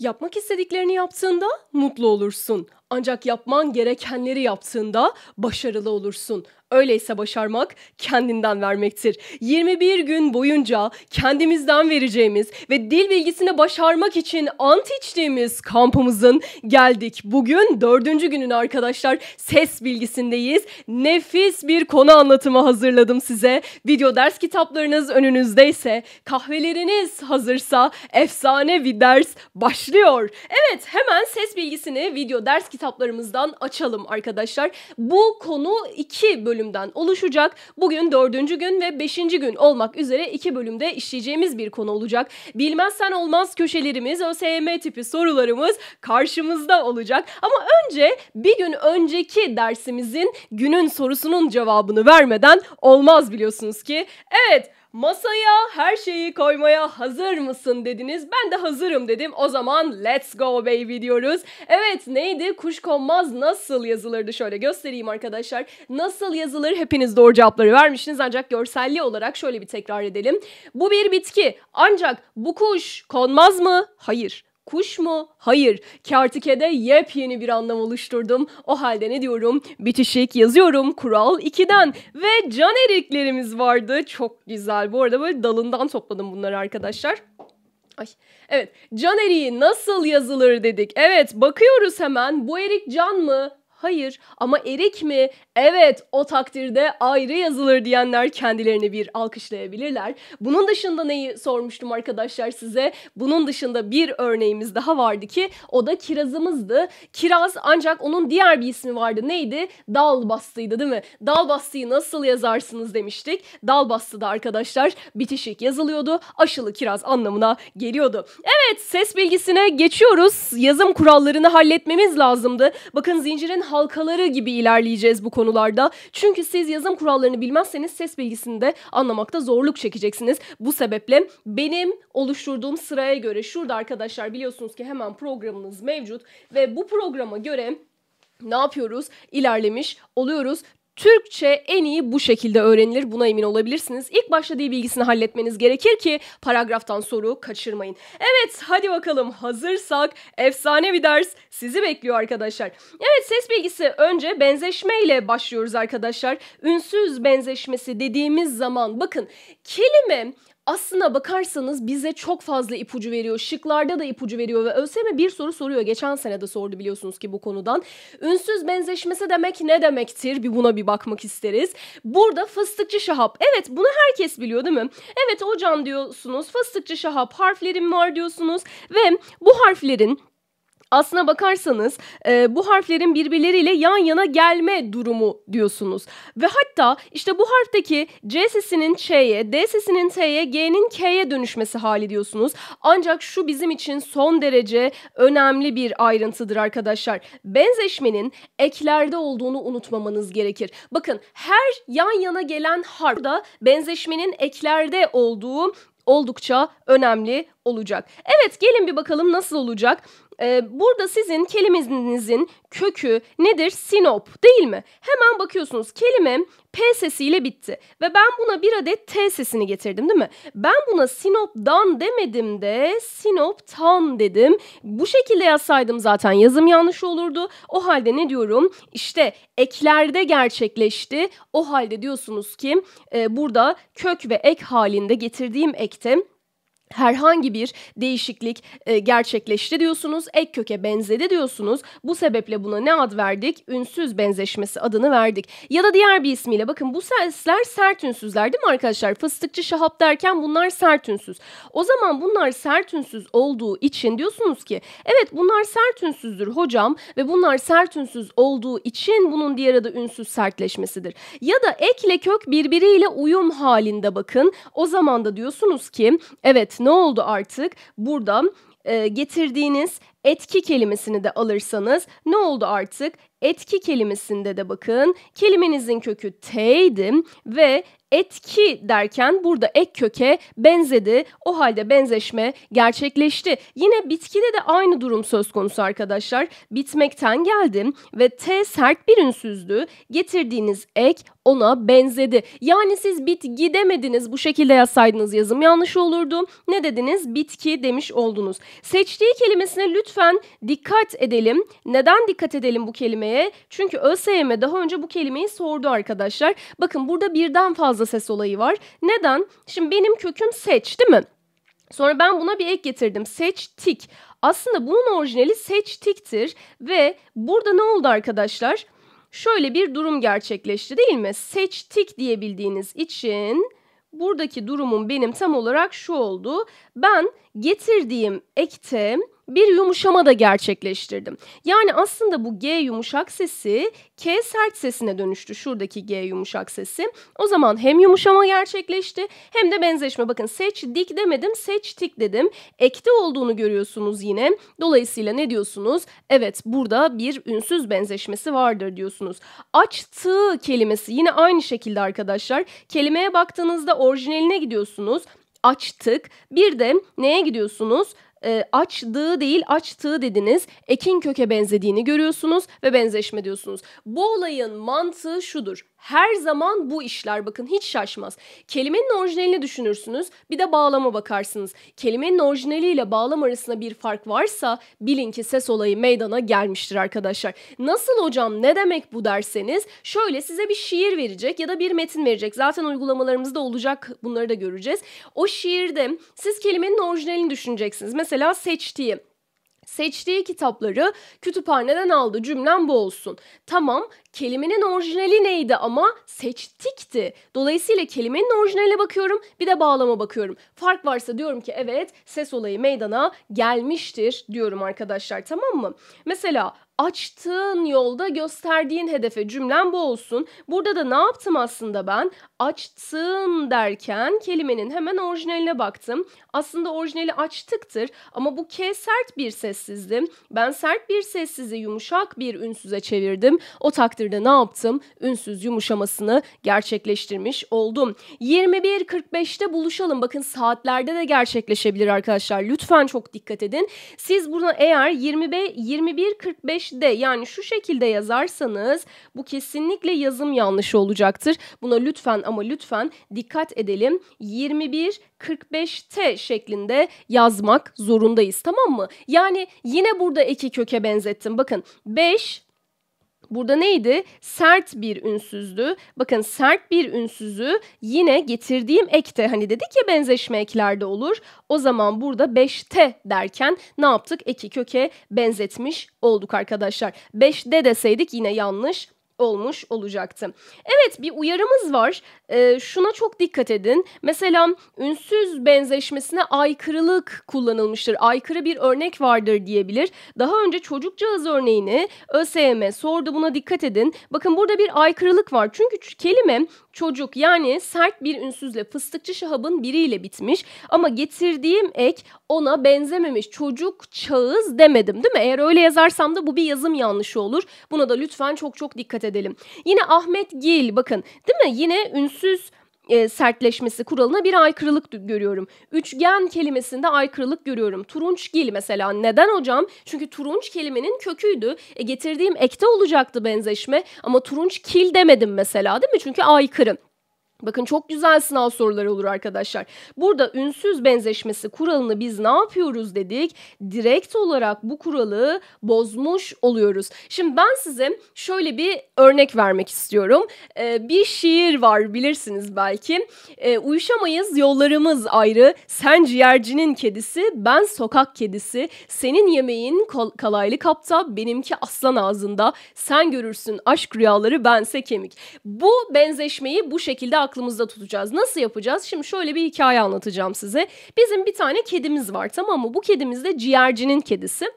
Yapmak istediklerini yaptığında mutlu olursun. Ancak yapman gerekenleri yaptığında başarılı olursun. Öyleyse başarmak kendinden vermektir. 21 gün boyunca kendimizden vereceğimiz ve dil bilgisini başarmak için ant içtiğimiz kampımızın geldik. Bugün dördüncü günün arkadaşlar ses bilgisindeyiz. Nefis bir konu anlatımı hazırladım size. Video ders kitaplarınız önünüzdeyse, kahveleriniz hazırsa efsane bir ders başlıyor. Evet hemen ses bilgisini video ders kitaplarımızdan açalım arkadaşlar. Bu konu iki bölüm bölümden oluşacak. Bugün dördüncü gün ve beşinci gün olmak üzere iki bölümde işleyeceğimiz bir konu olacak. Bilmezsen olmaz köşelerimiz, ÖSYM tipi sorularımız karşımızda olacak. Ama önce bir gün önceki dersimizin günün sorusunun cevabını vermeden olmaz biliyorsunuz ki. Evet Masaya her şeyi koymaya hazır mısın dediniz. Ben de hazırım dedim. O zaman let's go baby diyoruz. Evet neydi? kuş konmaz nasıl yazılırdı? Şöyle göstereyim arkadaşlar. Nasıl yazılır? Hepiniz doğru cevapları vermişsiniz. Ancak görselli olarak şöyle bir tekrar edelim. Bu bir bitki. Ancak bu kuş konmaz mı? Hayır. Kuş mu? Hayır. Kartikede yepyeni bir anlam oluşturdum. O halde ne diyorum? Bitişik yazıyorum. Kural 2'den. Ve can eriklerimiz vardı. Çok güzel. Bu arada böyle dalından topladım bunları arkadaşlar. Ay. Evet. Can eriği nasıl yazılır dedik. Evet bakıyoruz hemen. Bu erik can mı? Hayır ama erik mi? Evet o takdirde ayrı yazılır diyenler kendilerini bir alkışlayabilirler. Bunun dışında neyi sormuştum arkadaşlar size? Bunun dışında bir örneğimiz daha vardı ki o da kirazımızdı. Kiraz ancak onun diğer bir ismi vardı. Neydi? Dal bastıydı değil mi? Dal bastıyı nasıl yazarsınız demiştik. Dal bastı da arkadaşlar bitişik yazılıyordu. Aşılı kiraz anlamına geliyordu. Evet ses bilgisine geçiyoruz. Yazım kurallarını halletmemiz lazımdı. Bakın zincirin halkaları gibi ilerleyeceğiz bu konularda. Çünkü siz yazım kurallarını bilmezseniz ses bilgisini de anlamakta zorluk çekeceksiniz. Bu sebeple benim oluşturduğum sıraya göre şurada arkadaşlar biliyorsunuz ki hemen programınız mevcut ve bu programa göre ne yapıyoruz? İlerlemiş oluyoruz. Türkçe en iyi bu şekilde öğrenilir. Buna emin olabilirsiniz. İlk başta dil bilgisini halletmeniz gerekir ki paragraftan soru kaçırmayın. Evet hadi bakalım hazırsak efsane bir ders sizi bekliyor arkadaşlar. Evet ses bilgisi önce benzeşme ile başlıyoruz arkadaşlar. Ünsüz benzeşmesi dediğimiz zaman bakın kelime aslına bakarsanız bize çok fazla ipucu veriyor. Şıklarda da ipucu veriyor ve ÖSYM bir soru soruyor. Geçen sene de sordu biliyorsunuz ki bu konudan. Ünsüz benzeşmesi demek ne demektir? Bir buna bir bakmak isteriz. Burada fıstıkçı şahap. Evet bunu herkes biliyor değil mi? Evet hocam diyorsunuz. Fıstıkçı şahap harflerim var diyorsunuz ve bu harflerin aslına bakarsanız e, bu harflerin birbirleriyle yan yana gelme durumu diyorsunuz. Ve hatta işte bu harfteki C sesinin Ç'ye, D sesinin T'ye, G'nin K'ye dönüşmesi hali diyorsunuz. Ancak şu bizim için son derece önemli bir ayrıntıdır arkadaşlar. Benzeşmenin eklerde olduğunu unutmamanız gerekir. Bakın her yan yana gelen harf da benzeşmenin eklerde olduğu oldukça önemli olacak. Evet gelin bir bakalım nasıl olacak. Ee, burada sizin kelimenizin kökü nedir? Sinop değil mi? Hemen bakıyorsunuz kelime P sesiyle bitti ve ben buna bir adet T sesini getirdim değil mi? Ben buna Sinop'dan demedim de Sinop'tan dedim. Bu şekilde yazsaydım zaten yazım yanlış olurdu. O halde ne diyorum? İşte eklerde gerçekleşti. O halde diyorsunuz ki e, burada kök ve ek halinde getirdiğim ekte herhangi bir değişiklik e, gerçekleşti diyorsunuz. Ek köke benzedi diyorsunuz. Bu sebeple buna ne ad verdik? Ünsüz benzeşmesi adını verdik. Ya da diğer bir ismiyle bakın bu sesler sert ünsüzler değil mi arkadaşlar? Fıstıkçı şahap derken bunlar sert ünsüz. O zaman bunlar sert ünsüz olduğu için diyorsunuz ki evet bunlar sert ünsüzdür hocam ve bunlar sert ünsüz olduğu için bunun diğer adı ünsüz sertleşmesidir. Ya da ekle kök birbiriyle uyum halinde bakın. O zaman da diyorsunuz ki evet ne oldu artık? Burada e, getirdiğiniz etki kelimesini de alırsanız ne oldu artık? Etki kelimesinde de bakın kelimenizin kökü t'ydi ve etki derken burada ek köke benzedi. O halde benzeşme gerçekleşti. Yine bitkide de aynı durum söz konusu arkadaşlar. Bitmekten geldim ve t sert bir ünsüzdü. Getirdiğiniz ek ona benzedi. Yani siz bitki demediniz bu şekilde yazsaydınız yazım yanlış olurdu. Ne dediniz? Bitki demiş oldunuz. Seçtiği kelimesine lütfen dikkat edelim. Neden dikkat edelim bu kelimeye? Çünkü ÖSYM daha önce bu kelimeyi sordu arkadaşlar. Bakın burada birden fazla ses olayı var. Neden? Şimdi benim köküm seç değil mi? Sonra ben buna bir ek getirdim. Seçtik. Aslında bunun orijinali seçtiktir ve burada ne oldu arkadaşlar? Arkadaşlar şöyle bir durum gerçekleşti değil mi? Seçtik diyebildiğiniz için buradaki durumum benim tam olarak şu oldu. Ben getirdiğim ekte bir yumuşama da gerçekleştirdim. Yani aslında bu G yumuşak sesi K sert sesine dönüştü. Şuradaki G yumuşak sesi. O zaman hem yumuşama gerçekleşti hem de benzeşme. Bakın seç dik demedim seç tik dedim. Ekte olduğunu görüyorsunuz yine. Dolayısıyla ne diyorsunuz? Evet burada bir ünsüz benzeşmesi vardır diyorsunuz. Açtı kelimesi yine aynı şekilde arkadaşlar. Kelimeye baktığınızda orijinaline gidiyorsunuz açtık. Bir de neye gidiyorsunuz? e, ee, açtığı değil açtığı dediniz. Ekin köke benzediğini görüyorsunuz ve benzeşme diyorsunuz. Bu olayın mantığı şudur her zaman bu işler bakın hiç şaşmaz. Kelimenin orijinalini düşünürsünüz bir de bağlama bakarsınız. Kelimenin orijinaliyle bağlam arasında bir fark varsa bilin ki ses olayı meydana gelmiştir arkadaşlar. Nasıl hocam ne demek bu derseniz şöyle size bir şiir verecek ya da bir metin verecek. Zaten uygulamalarımızda olacak bunları da göreceğiz. O şiirde siz kelimenin orijinalini düşüneceksiniz. Mesela seçtiğim Seçtiği kitapları kütüphaneden aldı cümlem bu olsun. Tamam kelimenin orijinali neydi ama seçtikti. Dolayısıyla kelimenin orijinaline bakıyorum bir de bağlama bakıyorum. Fark varsa diyorum ki evet ses olayı meydana gelmiştir diyorum arkadaşlar tamam mı? Mesela açtığın yolda gösterdiğin hedefe cümlem bu olsun. Burada da ne yaptım aslında ben? Açtığın derken kelimenin hemen orijinaline baktım. Aslında orijinali açtıktır ama bu K sert bir sessizdi. Ben sert bir sessizi yumuşak bir ünsüze çevirdim. O takdirde ne yaptım? Ünsüz yumuşamasını gerçekleştirmiş oldum. 21.45'te buluşalım. Bakın saatlerde de gerçekleşebilir arkadaşlar. Lütfen çok dikkat edin. Siz buna eğer 21.45 de yani şu şekilde yazarsanız bu kesinlikle yazım yanlışı olacaktır. Buna lütfen ama lütfen dikkat edelim. 21 45T şeklinde yazmak zorundayız tamam mı? Yani yine burada iki köke benzettim. Bakın 5 Burada neydi? Sert bir ünsüzdü. Bakın sert bir ünsüzü yine getirdiğim ekte hani dedik ya benzeşme eklerde olur. O zaman burada 5T derken ne yaptık? Eki köke benzetmiş olduk arkadaşlar. 5D deseydik yine yanlış olmuş olacaktı. Evet bir uyarımız var. E, şuna çok dikkat edin. Mesela ünsüz benzeşmesine aykırılık kullanılmıştır. Aykırı bir örnek vardır diyebilir. Daha önce çocukcağız örneğini ÖSYM sordu buna dikkat edin. Bakın burada bir aykırılık var. Çünkü kelime çocuk yani sert bir ünsüzle fıstıkçı şahabın biriyle bitmiş ama getirdiğim ek ona benzememiş çocuk çağız demedim değil mi? Eğer öyle yazarsam da bu bir yazım yanlışı olur. Buna da lütfen çok çok dikkat edin bahsedelim. Yine Ahmet Gil bakın değil mi? Yine ünsüz e, sertleşmesi kuralına bir aykırılık görüyorum. Üçgen kelimesinde aykırılık görüyorum. Gil mesela. Neden hocam? Çünkü turunç kelimenin köküydü. E, getirdiğim ekte olacaktı benzeşme ama turunçkil demedim mesela değil mi? Çünkü aykırı. Bakın çok güzel sınav soruları olur arkadaşlar. Burada ünsüz benzeşmesi kuralını biz ne yapıyoruz dedik? Direkt olarak bu kuralı bozmuş oluyoruz. Şimdi ben size şöyle bir örnek vermek istiyorum. Ee, bir şiir var bilirsiniz belki. Ee, uyuşamayız yollarımız ayrı. Sen ciğercinin kedisi, ben sokak kedisi. Senin yemeğin kal kalaylı kapta, benimki aslan ağzında. Sen görürsün aşk rüyaları, bense kemik. Bu benzeşmeyi bu şekilde aklımızda tutacağız. Nasıl yapacağız? Şimdi şöyle bir hikaye anlatacağım size. Bizim bir tane kedimiz var tamam mı? Bu kedimiz de ciğercinin kedisi.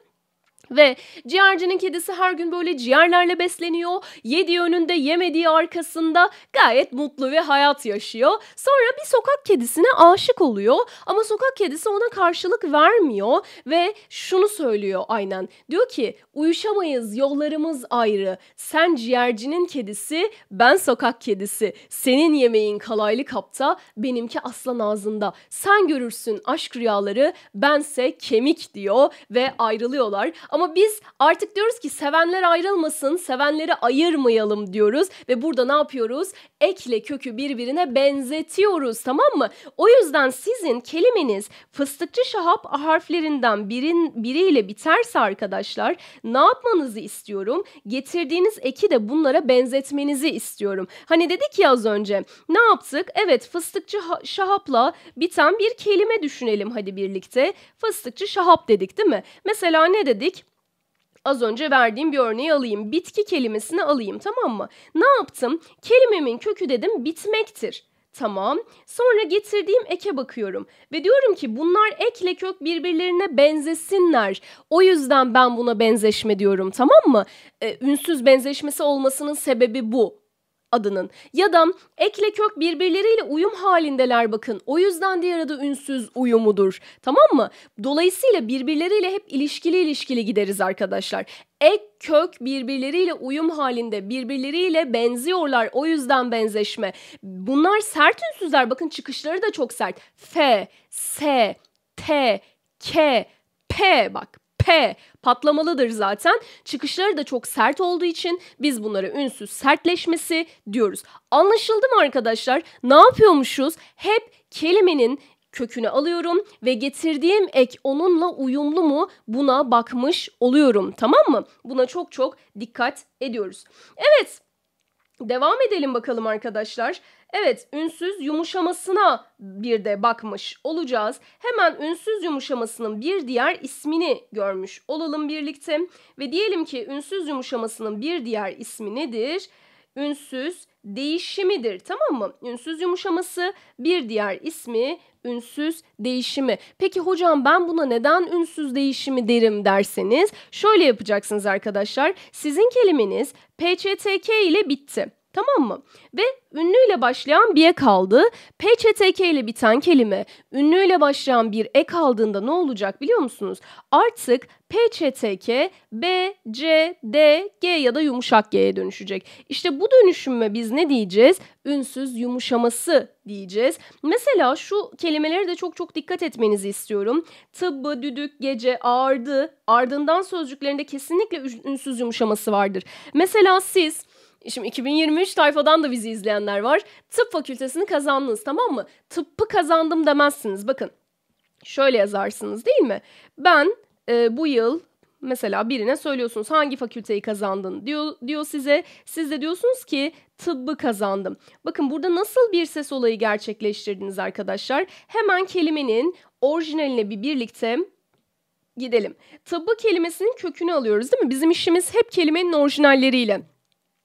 Ve ciğercinin kedisi her gün böyle ciğerlerle besleniyor. Yediği önünde yemediği arkasında gayet mutlu ve hayat yaşıyor. Sonra bir sokak kedisine aşık oluyor ama sokak kedisi ona karşılık vermiyor ve şunu söylüyor aynen. Diyor ki uyuşamayız yollarımız ayrı. Sen ciğercinin kedisi ben sokak kedisi. Senin yemeğin kalaylı kapta benimki aslan ağzında. Sen görürsün aşk rüyaları bense kemik diyor ve ayrılıyorlar ama biz artık diyoruz ki sevenler ayrılmasın, sevenleri ayırmayalım diyoruz ve burada ne yapıyoruz? Ekle kökü birbirine benzetiyoruz tamam mı? O yüzden sizin kelimeniz fıstıkçı şahap harflerinden birin, biriyle biterse arkadaşlar ne yapmanızı istiyorum? Getirdiğiniz eki de bunlara benzetmenizi istiyorum. Hani dedik ya az önce ne yaptık? Evet fıstıkçı şahapla biten bir kelime düşünelim hadi birlikte. Fıstıkçı şahap dedik değil mi? Mesela ne dedik? az önce verdiğim bir örneği alayım. Bitki kelimesini alayım tamam mı? Ne yaptım? Kelimemin kökü dedim bitmektir. Tamam. Sonra getirdiğim eke bakıyorum ve diyorum ki bunlar ekle kök birbirlerine benzesinler. O yüzden ben buna benzeşme diyorum tamam mı? E, ünsüz benzeşmesi olmasının sebebi bu adının. Ya da ekle kök birbirleriyle uyum halindeler bakın. O yüzden diğer adı ünsüz uyumudur. Tamam mı? Dolayısıyla birbirleriyle hep ilişkili ilişkili gideriz arkadaşlar. Ek kök birbirleriyle uyum halinde birbirleriyle benziyorlar o yüzden benzeşme. Bunlar sert ünsüzler bakın çıkışları da çok sert. F, S, T, K, P bak P patlamalıdır zaten. Çıkışları da çok sert olduğu için biz bunlara ünsüz sertleşmesi diyoruz. Anlaşıldı mı arkadaşlar? Ne yapıyormuşuz? Hep kelimenin kökünü alıyorum ve getirdiğim ek onunla uyumlu mu buna bakmış oluyorum tamam mı? Buna çok çok dikkat ediyoruz. Evet devam edelim bakalım arkadaşlar. Evet ünsüz yumuşamasına bir de bakmış olacağız. Hemen ünsüz yumuşamasının bir diğer ismini görmüş olalım birlikte. Ve diyelim ki ünsüz yumuşamasının bir diğer ismi nedir? Ünsüz değişimidir tamam mı? Ünsüz yumuşaması bir diğer ismi ünsüz değişimi. Peki hocam ben buna neden ünsüz değişimi derim derseniz şöyle yapacaksınız arkadaşlar. Sizin kelimeniz PCTK ile bitti. Tamam mı? Ve ünlüyle başlayan bir ek aldı. PÇTK ile biten kelime ünlüyle başlayan bir ek aldığında ne olacak biliyor musunuz? Artık PÇTK B, C, D, G ya da yumuşak G'ye dönüşecek. İşte bu dönüşümü biz ne diyeceğiz? Ünsüz yumuşaması diyeceğiz. Mesela şu kelimelere de çok çok dikkat etmenizi istiyorum. Tıbbı, düdük, gece, ağırdı. Ardından sözcüklerinde kesinlikle ünsüz yumuşaması vardır. Mesela siz Şimdi 2023 tayfadan da bizi izleyenler var. Tıp fakültesini kazandınız tamam mı? Tıbbı kazandım demezsiniz. Bakın şöyle yazarsınız değil mi? Ben e, bu yıl mesela birine söylüyorsunuz hangi fakülteyi kazandın diyor, diyor size. Siz de diyorsunuz ki tıbbı kazandım. Bakın burada nasıl bir ses olayı gerçekleştirdiniz arkadaşlar? Hemen kelimenin orijinaline bir birlikte gidelim. Tıbbı kelimesinin kökünü alıyoruz değil mi? Bizim işimiz hep kelimenin orijinalleriyle.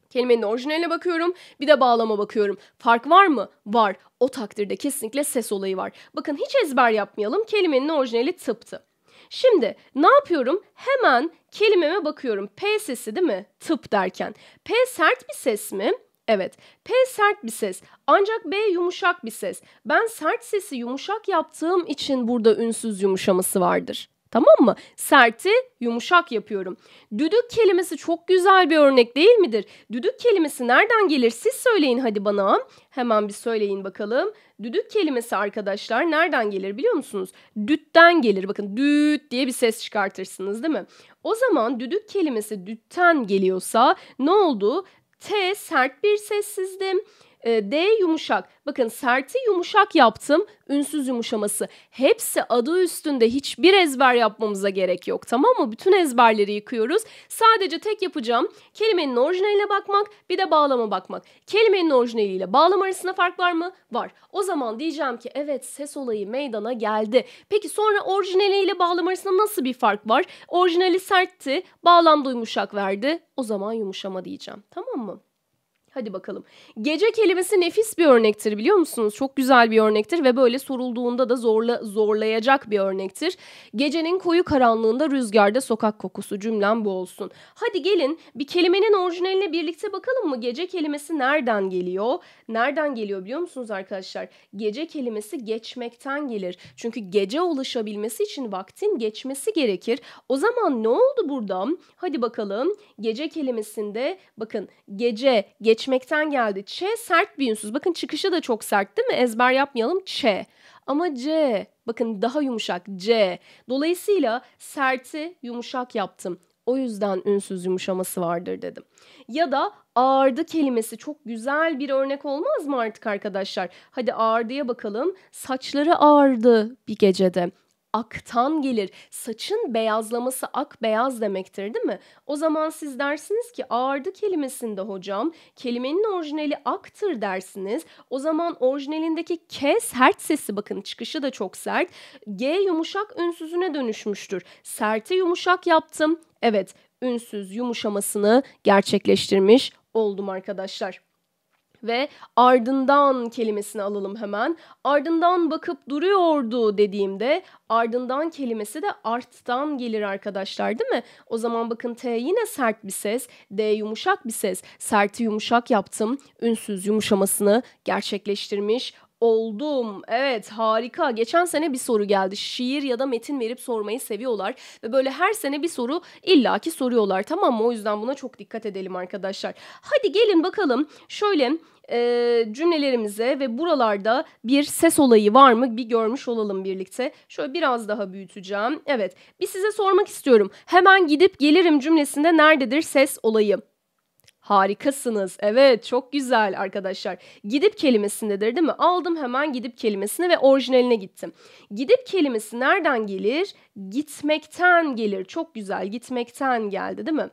Kelimenin orijinaline bakıyorum, bir de bağlama bakıyorum. Fark var mı? Var. O takdirde kesinlikle ses olayı var. Bakın hiç ezber yapmayalım. Kelimenin orijinali tıptı. Şimdi ne yapıyorum? Hemen kelimeme bakıyorum. P sesi değil mi? Tıp derken. P sert bir ses mi? Evet. P sert bir ses. Ancak B yumuşak bir ses. Ben sert sesi yumuşak yaptığım için burada ünsüz yumuşaması vardır. Tamam mı? Serti yumuşak yapıyorum. Düdük kelimesi çok güzel bir örnek değil midir? Düdük kelimesi nereden gelir? Siz söyleyin hadi bana. Hemen bir söyleyin bakalım. Düdük kelimesi arkadaşlar nereden gelir biliyor musunuz? Dütten gelir. Bakın düt diye bir ses çıkartırsınız değil mi? O zaman düdük kelimesi dütten geliyorsa ne oldu? T sert bir sessizdim. E, D yumuşak. Bakın serti yumuşak yaptım. Ünsüz yumuşaması. Hepsi adı üstünde. Hiçbir ezber yapmamıza gerek yok. Tamam mı? Bütün ezberleri yıkıyoruz. Sadece tek yapacağım kelimenin orijinaline bakmak bir de bağlama bakmak. Kelimenin orijinaliyle bağlam arasında fark var mı? Var. O zaman diyeceğim ki evet ses olayı meydana geldi. Peki sonra orijinaliyle bağlam arasında nasıl bir fark var? Orijinali sertti. Bağlamda yumuşak verdi. O zaman yumuşama diyeceğim. Tamam mı? Hadi bakalım. Gece kelimesi nefis bir örnektir biliyor musunuz? Çok güzel bir örnektir ve böyle sorulduğunda da zorla zorlayacak bir örnektir. Gecenin koyu karanlığında rüzgarda sokak kokusu cümlem bu olsun. Hadi gelin bir kelimenin orijinaline birlikte bakalım mı? Gece kelimesi nereden geliyor? Nereden geliyor biliyor musunuz arkadaşlar? Gece kelimesi geçmekten gelir. Çünkü gece ulaşabilmesi için vaktin geçmesi gerekir. O zaman ne oldu burada? Hadi bakalım. Gece kelimesinde bakın gece geçmek geçmekten geldi. Ç sert bir ünsüz. Bakın çıkışı da çok sert değil mi? Ezber yapmayalım. Ç. Ama C bakın daha yumuşak C. Dolayısıyla serti yumuşak yaptım. O yüzden ünsüz yumuşaması vardır dedim. Ya da ağırdı kelimesi çok güzel bir örnek olmaz mı artık arkadaşlar? Hadi ağırdıya bakalım. Saçları ağırdı bir gecede aktan gelir. Saçın beyazlaması ak beyaz demektir değil mi? O zaman siz dersiniz ki ağırdı kelimesinde hocam kelimenin orijinali aktır dersiniz. O zaman orijinalindeki K sert sesi bakın çıkışı da çok sert. G yumuşak ünsüzüne dönüşmüştür. Serti yumuşak yaptım. Evet ünsüz yumuşamasını gerçekleştirmiş oldum arkadaşlar ve ardından kelimesini alalım hemen. Ardından bakıp duruyordu dediğimde ardından kelimesi de arttan gelir arkadaşlar değil mi? O zaman bakın T yine sert bir ses, D yumuşak bir ses. Serti yumuşak yaptım. Ünsüz yumuşamasını gerçekleştirmiş oldum. Evet harika. Geçen sene bir soru geldi. Şiir ya da metin verip sormayı seviyorlar. Ve böyle her sene bir soru illaki soruyorlar. Tamam mı? O yüzden buna çok dikkat edelim arkadaşlar. Hadi gelin bakalım şöyle e, cümlelerimize ve buralarda bir ses olayı var mı bir görmüş olalım birlikte. Şöyle biraz daha büyüteceğim. Evet bir size sormak istiyorum. Hemen gidip gelirim cümlesinde nerededir ses olayı? Harikasınız. Evet çok güzel arkadaşlar. Gidip kelimesindedir değil mi? Aldım hemen gidip kelimesini ve orijinaline gittim. Gidip kelimesi nereden gelir? Gitmekten gelir. Çok güzel gitmekten geldi değil mi?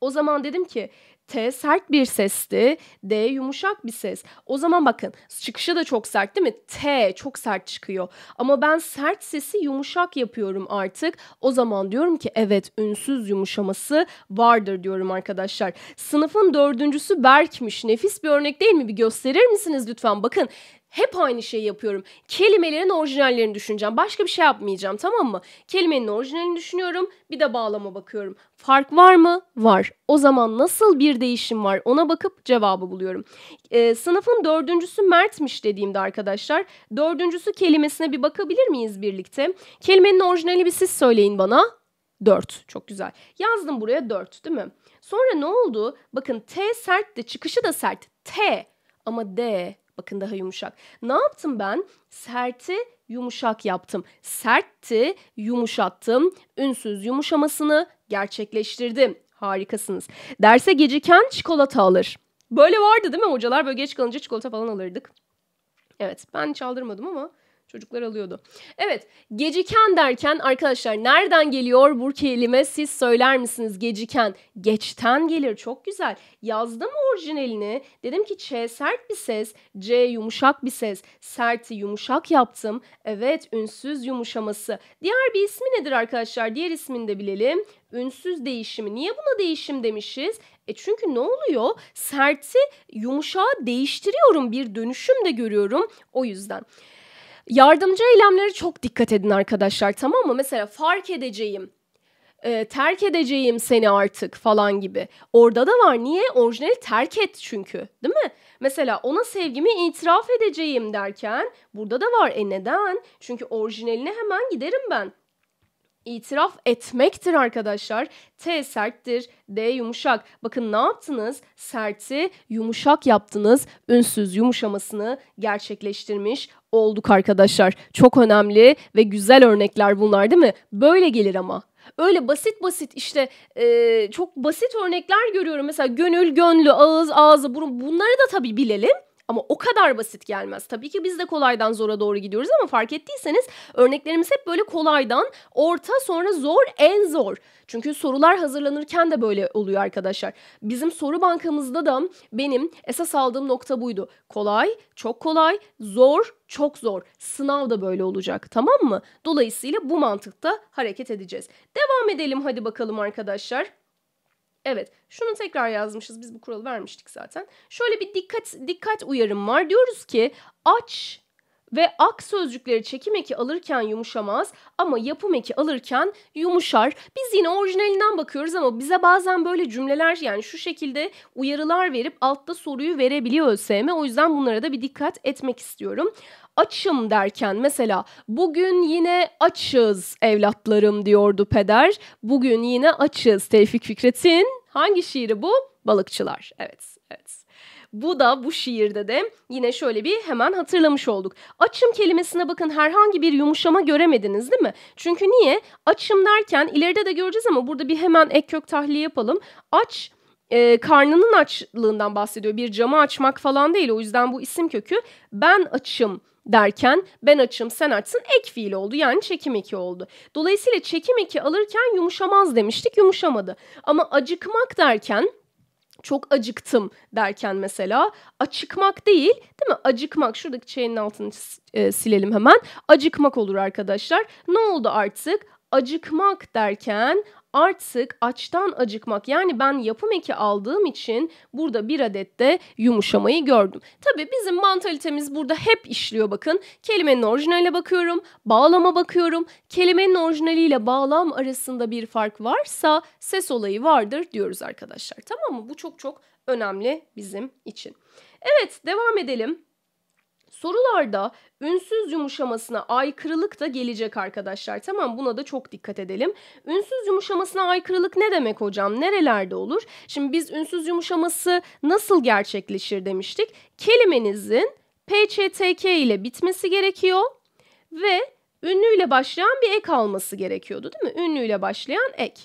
O zaman dedim ki T sert bir sesti. D yumuşak bir ses. O zaman bakın çıkışı da çok sert değil mi? T çok sert çıkıyor. Ama ben sert sesi yumuşak yapıyorum artık. O zaman diyorum ki evet ünsüz yumuşaması vardır diyorum arkadaşlar. Sınıfın dördüncüsü Berk'miş. Nefis bir örnek değil mi? Bir gösterir misiniz lütfen? Bakın hep aynı şeyi yapıyorum. Kelimelerin orijinallerini düşüneceğim. Başka bir şey yapmayacağım tamam mı? Kelimenin orijinalini düşünüyorum. Bir de bağlama bakıyorum. Fark var mı? Var. O zaman nasıl bir değişim var ona bakıp cevabı buluyorum. Ee, sınıfın dördüncüsü Mert'miş dediğimde arkadaşlar. Dördüncüsü kelimesine bir bakabilir miyiz birlikte? Kelimenin orijinali bir siz söyleyin bana. Dört. Çok güzel. Yazdım buraya dört değil mi? Sonra ne oldu? Bakın T sert de Çıkışı da sert. T ama D Bakın daha yumuşak. Ne yaptım ben? Serti yumuşak yaptım. Sertti, yumuşattım. Ünsüz yumuşamasını gerçekleştirdim. Harikasınız. Derse geciken çikolata alır. Böyle vardı değil mi hocalar? Böyle geç kalınca çikolata falan alırdık. Evet ben çaldırmadım ama Çocuklar alıyordu. Evet geciken derken arkadaşlar nereden geliyor bu kelime siz söyler misiniz geciken? Geçten gelir çok güzel. Yazdım orijinalini dedim ki Ç sert bir ses, C yumuşak bir ses. Serti yumuşak yaptım. Evet ünsüz yumuşaması. Diğer bir ismi nedir arkadaşlar? Diğer ismini de bilelim. Ünsüz değişimi. Niye buna değişim demişiz? E çünkü ne oluyor? Serti yumuşağa değiştiriyorum bir dönüşüm de görüyorum o yüzden. Yardımcı eylemlere çok dikkat edin arkadaşlar tamam mı? Mesela fark edeceğim, e, terk edeceğim seni artık falan gibi. Orada da var. Niye? Orijinali terk et çünkü değil mi? Mesela ona sevgimi itiraf edeceğim derken burada da var. E neden? Çünkü orijinaline hemen giderim ben. İtiraf etmektir arkadaşlar. T serttir, D yumuşak. Bakın ne yaptınız? Serti yumuşak yaptınız. Ünsüz yumuşamasını gerçekleştirmiş olduk arkadaşlar. Çok önemli ve güzel örnekler bunlar değil mi? Böyle gelir ama. Öyle basit basit işte e, çok basit örnekler görüyorum. Mesela gönül, gönlü, ağız, ağzı, burun bunları da tabii bilelim. Ama o kadar basit gelmez. Tabii ki biz de kolaydan zora doğru gidiyoruz ama fark ettiyseniz örneklerimiz hep böyle kolaydan orta sonra zor en zor. Çünkü sorular hazırlanırken de böyle oluyor arkadaşlar. Bizim soru bankamızda da benim esas aldığım nokta buydu. Kolay, çok kolay, zor, çok zor. Sınav da böyle olacak tamam mı? Dolayısıyla bu mantıkta hareket edeceğiz. Devam edelim hadi bakalım arkadaşlar. Evet, şunu tekrar yazmışız. Biz bu kuralı vermiştik zaten. Şöyle bir dikkat dikkat uyarım var. Diyoruz ki aç ve ak sözcükleri çekim eki alırken yumuşamaz ama yapım eki alırken yumuşar. Biz yine orijinalinden bakıyoruz ama bize bazen böyle cümleler yani şu şekilde uyarılar verip altta soruyu verebiliyor ÖSYM. O yüzden bunlara da bir dikkat etmek istiyorum açım derken mesela bugün yine açız evlatlarım diyordu peder. Bugün yine açız Tevfik Fikret'in hangi şiiri bu? Balıkçılar. Evet, evet. Bu da bu şiirde de yine şöyle bir hemen hatırlamış olduk. Açım kelimesine bakın herhangi bir yumuşama göremediniz değil mi? Çünkü niye? Açım derken ileride de göreceğiz ama burada bir hemen ek kök tahliye yapalım. Aç e, karnının açlığından bahsediyor. Bir camı açmak falan değil. O yüzden bu isim kökü ben açım derken ben açım sen açsın ek fiil oldu yani çekim eki oldu. Dolayısıyla çekim eki alırken yumuşamaz demiştik yumuşamadı. Ama acıkmak derken çok acıktım derken mesela acıkmak değil değil mi? Acıkmak şuradaki çeyin altını e, silelim hemen. Acıkmak olur arkadaşlar. Ne oldu artık? Acıkmak derken artık açtan acıkmak yani ben yapım eki aldığım için burada bir adet de yumuşamayı gördüm. Tabii bizim mantalitemiz burada hep işliyor bakın. Kelimenin orijinaline bakıyorum, bağlama bakıyorum. Kelimenin orijinaliyle bağlam arasında bir fark varsa ses olayı vardır diyoruz arkadaşlar. Tamam mı? Bu çok çok önemli bizim için. Evet devam edelim. Sorularda ünsüz yumuşamasına aykırılık da gelecek arkadaşlar. Tamam buna da çok dikkat edelim. Ünsüz yumuşamasına aykırılık ne demek hocam? Nerelerde olur? Şimdi biz ünsüz yumuşaması nasıl gerçekleşir demiştik. Kelimenizin PCTK ile bitmesi gerekiyor ve ünlüyle başlayan bir ek alması gerekiyordu değil mi? Ünlüyle başlayan ek.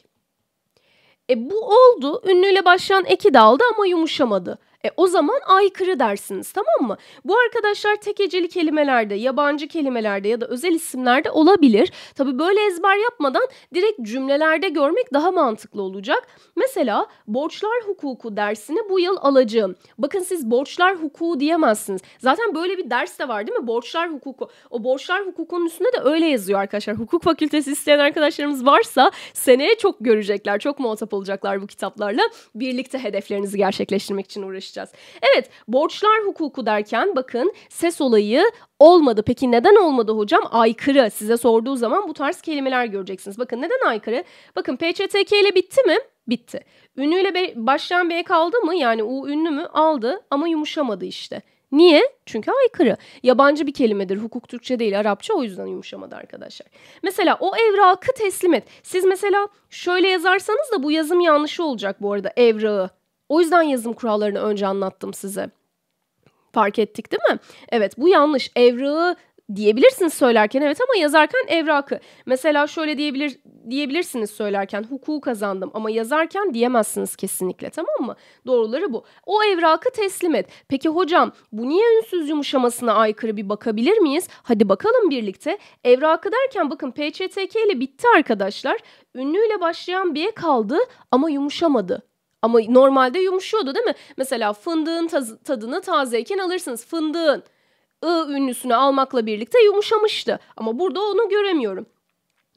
E bu oldu. Ünlüyle başlayan eki de aldı ama yumuşamadı. E, o zaman aykırı dersiniz tamam mı? Bu arkadaşlar tekeceli kelimelerde, yabancı kelimelerde ya da özel isimlerde olabilir. Tabi böyle ezber yapmadan direkt cümlelerde görmek daha mantıklı olacak. Mesela borçlar hukuku dersini bu yıl alacağım. Bakın siz borçlar hukuku diyemezsiniz. Zaten böyle bir ders de var değil mi? Borçlar hukuku. O borçlar hukukunun üstünde de öyle yazıyor arkadaşlar. Hukuk fakültesi isteyen arkadaşlarımız varsa seneye çok görecekler. Çok muhatap olacaklar bu kitaplarla. Birlikte hedeflerinizi gerçekleştirmek için uğraşacaklar tartışacağız. Evet borçlar hukuku derken bakın ses olayı olmadı. Peki neden olmadı hocam? Aykırı. Size sorduğu zaman bu tarz kelimeler göreceksiniz. Bakın neden aykırı? Bakın PÇTK ile bitti mi? Bitti. Ünlüyle be- başlayan B kaldı mı? Yani U ünlü mü? Aldı ama yumuşamadı işte. Niye? Çünkü aykırı. Yabancı bir kelimedir. Hukuk Türkçe değil Arapça o yüzden yumuşamadı arkadaşlar. Mesela o evrakı teslim et. Siz mesela şöyle yazarsanız da bu yazım yanlışı olacak bu arada evrağı. O yüzden yazım kurallarını önce anlattım size. Fark ettik değil mi? Evet bu yanlış. Evrağı diyebilirsiniz söylerken evet ama yazarken evrakı. Mesela şöyle diyebilir diyebilirsiniz söylerken hukuku kazandım ama yazarken diyemezsiniz kesinlikle tamam mı? Doğruları bu. O evrakı teslim et. Peki hocam bu niye ünsüz yumuşamasına aykırı bir bakabilir miyiz? Hadi bakalım birlikte. Evrakı derken bakın PÇTK ile bitti arkadaşlar. Ünlüyle başlayan bir kaldı ama yumuşamadı. Ama normalde yumuşuyordu değil mi? Mesela fındığın taz- tadını tazeyken alırsınız. Fındığın ı ünlüsünü almakla birlikte yumuşamıştı. Ama burada onu göremiyorum.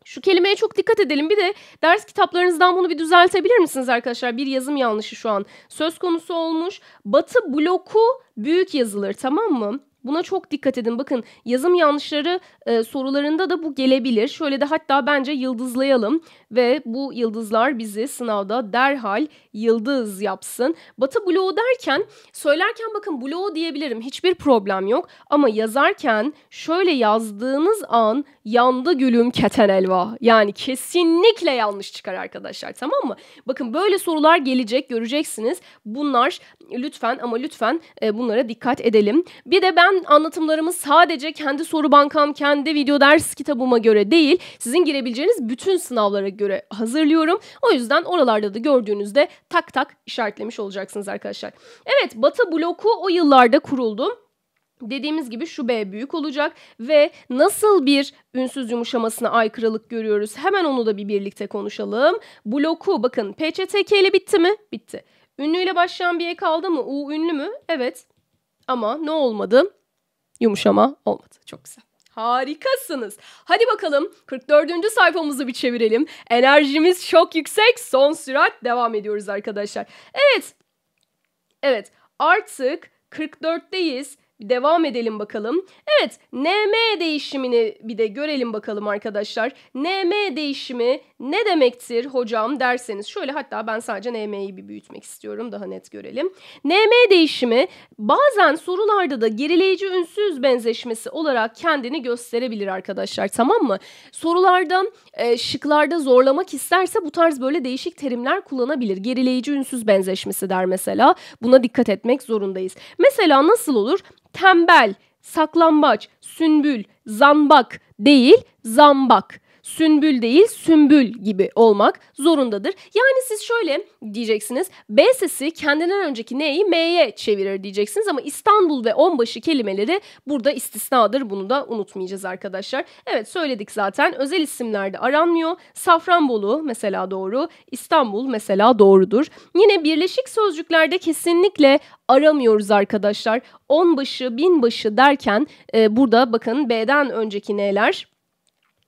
Şu kelimeye çok dikkat edelim. Bir de ders kitaplarınızdan bunu bir düzeltebilir misiniz arkadaşlar? Bir yazım yanlışı şu an söz konusu olmuş. Batı bloku büyük yazılır tamam mı? Buna çok dikkat edin. Bakın yazım yanlışları e, sorularında da bu gelebilir. Şöyle de hatta bence yıldızlayalım ve bu yıldızlar bizi sınavda derhal yıldız yapsın. Batı bloğu derken söylerken bakın bloğu diyebilirim. Hiçbir problem yok ama yazarken şöyle yazdığınız an yandı gülüm keten elva. Yani kesinlikle yanlış çıkar arkadaşlar tamam mı? Bakın böyle sorular gelecek göreceksiniz. Bunlar lütfen ama lütfen e, bunlara dikkat edelim. Bir de ben ben anlatımlarımı sadece kendi soru bankam, kendi video ders kitabıma göre değil, sizin girebileceğiniz bütün sınavlara göre hazırlıyorum. O yüzden oralarda da gördüğünüzde tak tak işaretlemiş olacaksınız arkadaşlar. Evet, Batı bloku o yıllarda kuruldu. Dediğimiz gibi şu B büyük olacak ve nasıl bir ünsüz yumuşamasına aykırılık görüyoruz? Hemen onu da bir birlikte konuşalım. Bloku bakın PCTK ile bitti mi? Bitti. Ünlüyle başlayan bir ek kaldı mı? U ünlü mü? Evet. Ama ne olmadı? yumuşama olmadı. Çok güzel. Harikasınız. Hadi bakalım 44. sayfamızı bir çevirelim. Enerjimiz çok yüksek. Son sürat devam ediyoruz arkadaşlar. Evet. Evet. Artık 44'teyiz devam edelim bakalım. Evet, NM değişimini bir de görelim bakalım arkadaşlar. NM değişimi ne demektir hocam derseniz şöyle hatta ben sadece NM'yi bir büyütmek istiyorum daha net görelim. NM değişimi bazen sorularda da gerileyici ünsüz benzeşmesi olarak kendini gösterebilir arkadaşlar tamam mı? Sorularda e, şıklarda zorlamak isterse bu tarz böyle değişik terimler kullanabilir. Gerileyici ünsüz benzeşmesi der mesela. Buna dikkat etmek zorundayız. Mesela nasıl olur? tembel, saklambaç, sünbül, zambak değil, zambak sünbül değil sümbül gibi olmak zorundadır. Yani siz şöyle diyeceksiniz. B sesi kendinden önceki neyi M'ye çevirir diyeceksiniz ama İstanbul ve onbaşı kelimeleri burada istisnadır. Bunu da unutmayacağız arkadaşlar. Evet söyledik zaten. Özel isimlerde aranmıyor. Safranbolu mesela doğru. İstanbul mesela doğrudur. Yine birleşik sözcüklerde kesinlikle aramıyoruz arkadaşlar. Onbaşı, binbaşı derken e, burada bakın B'den önceki neler?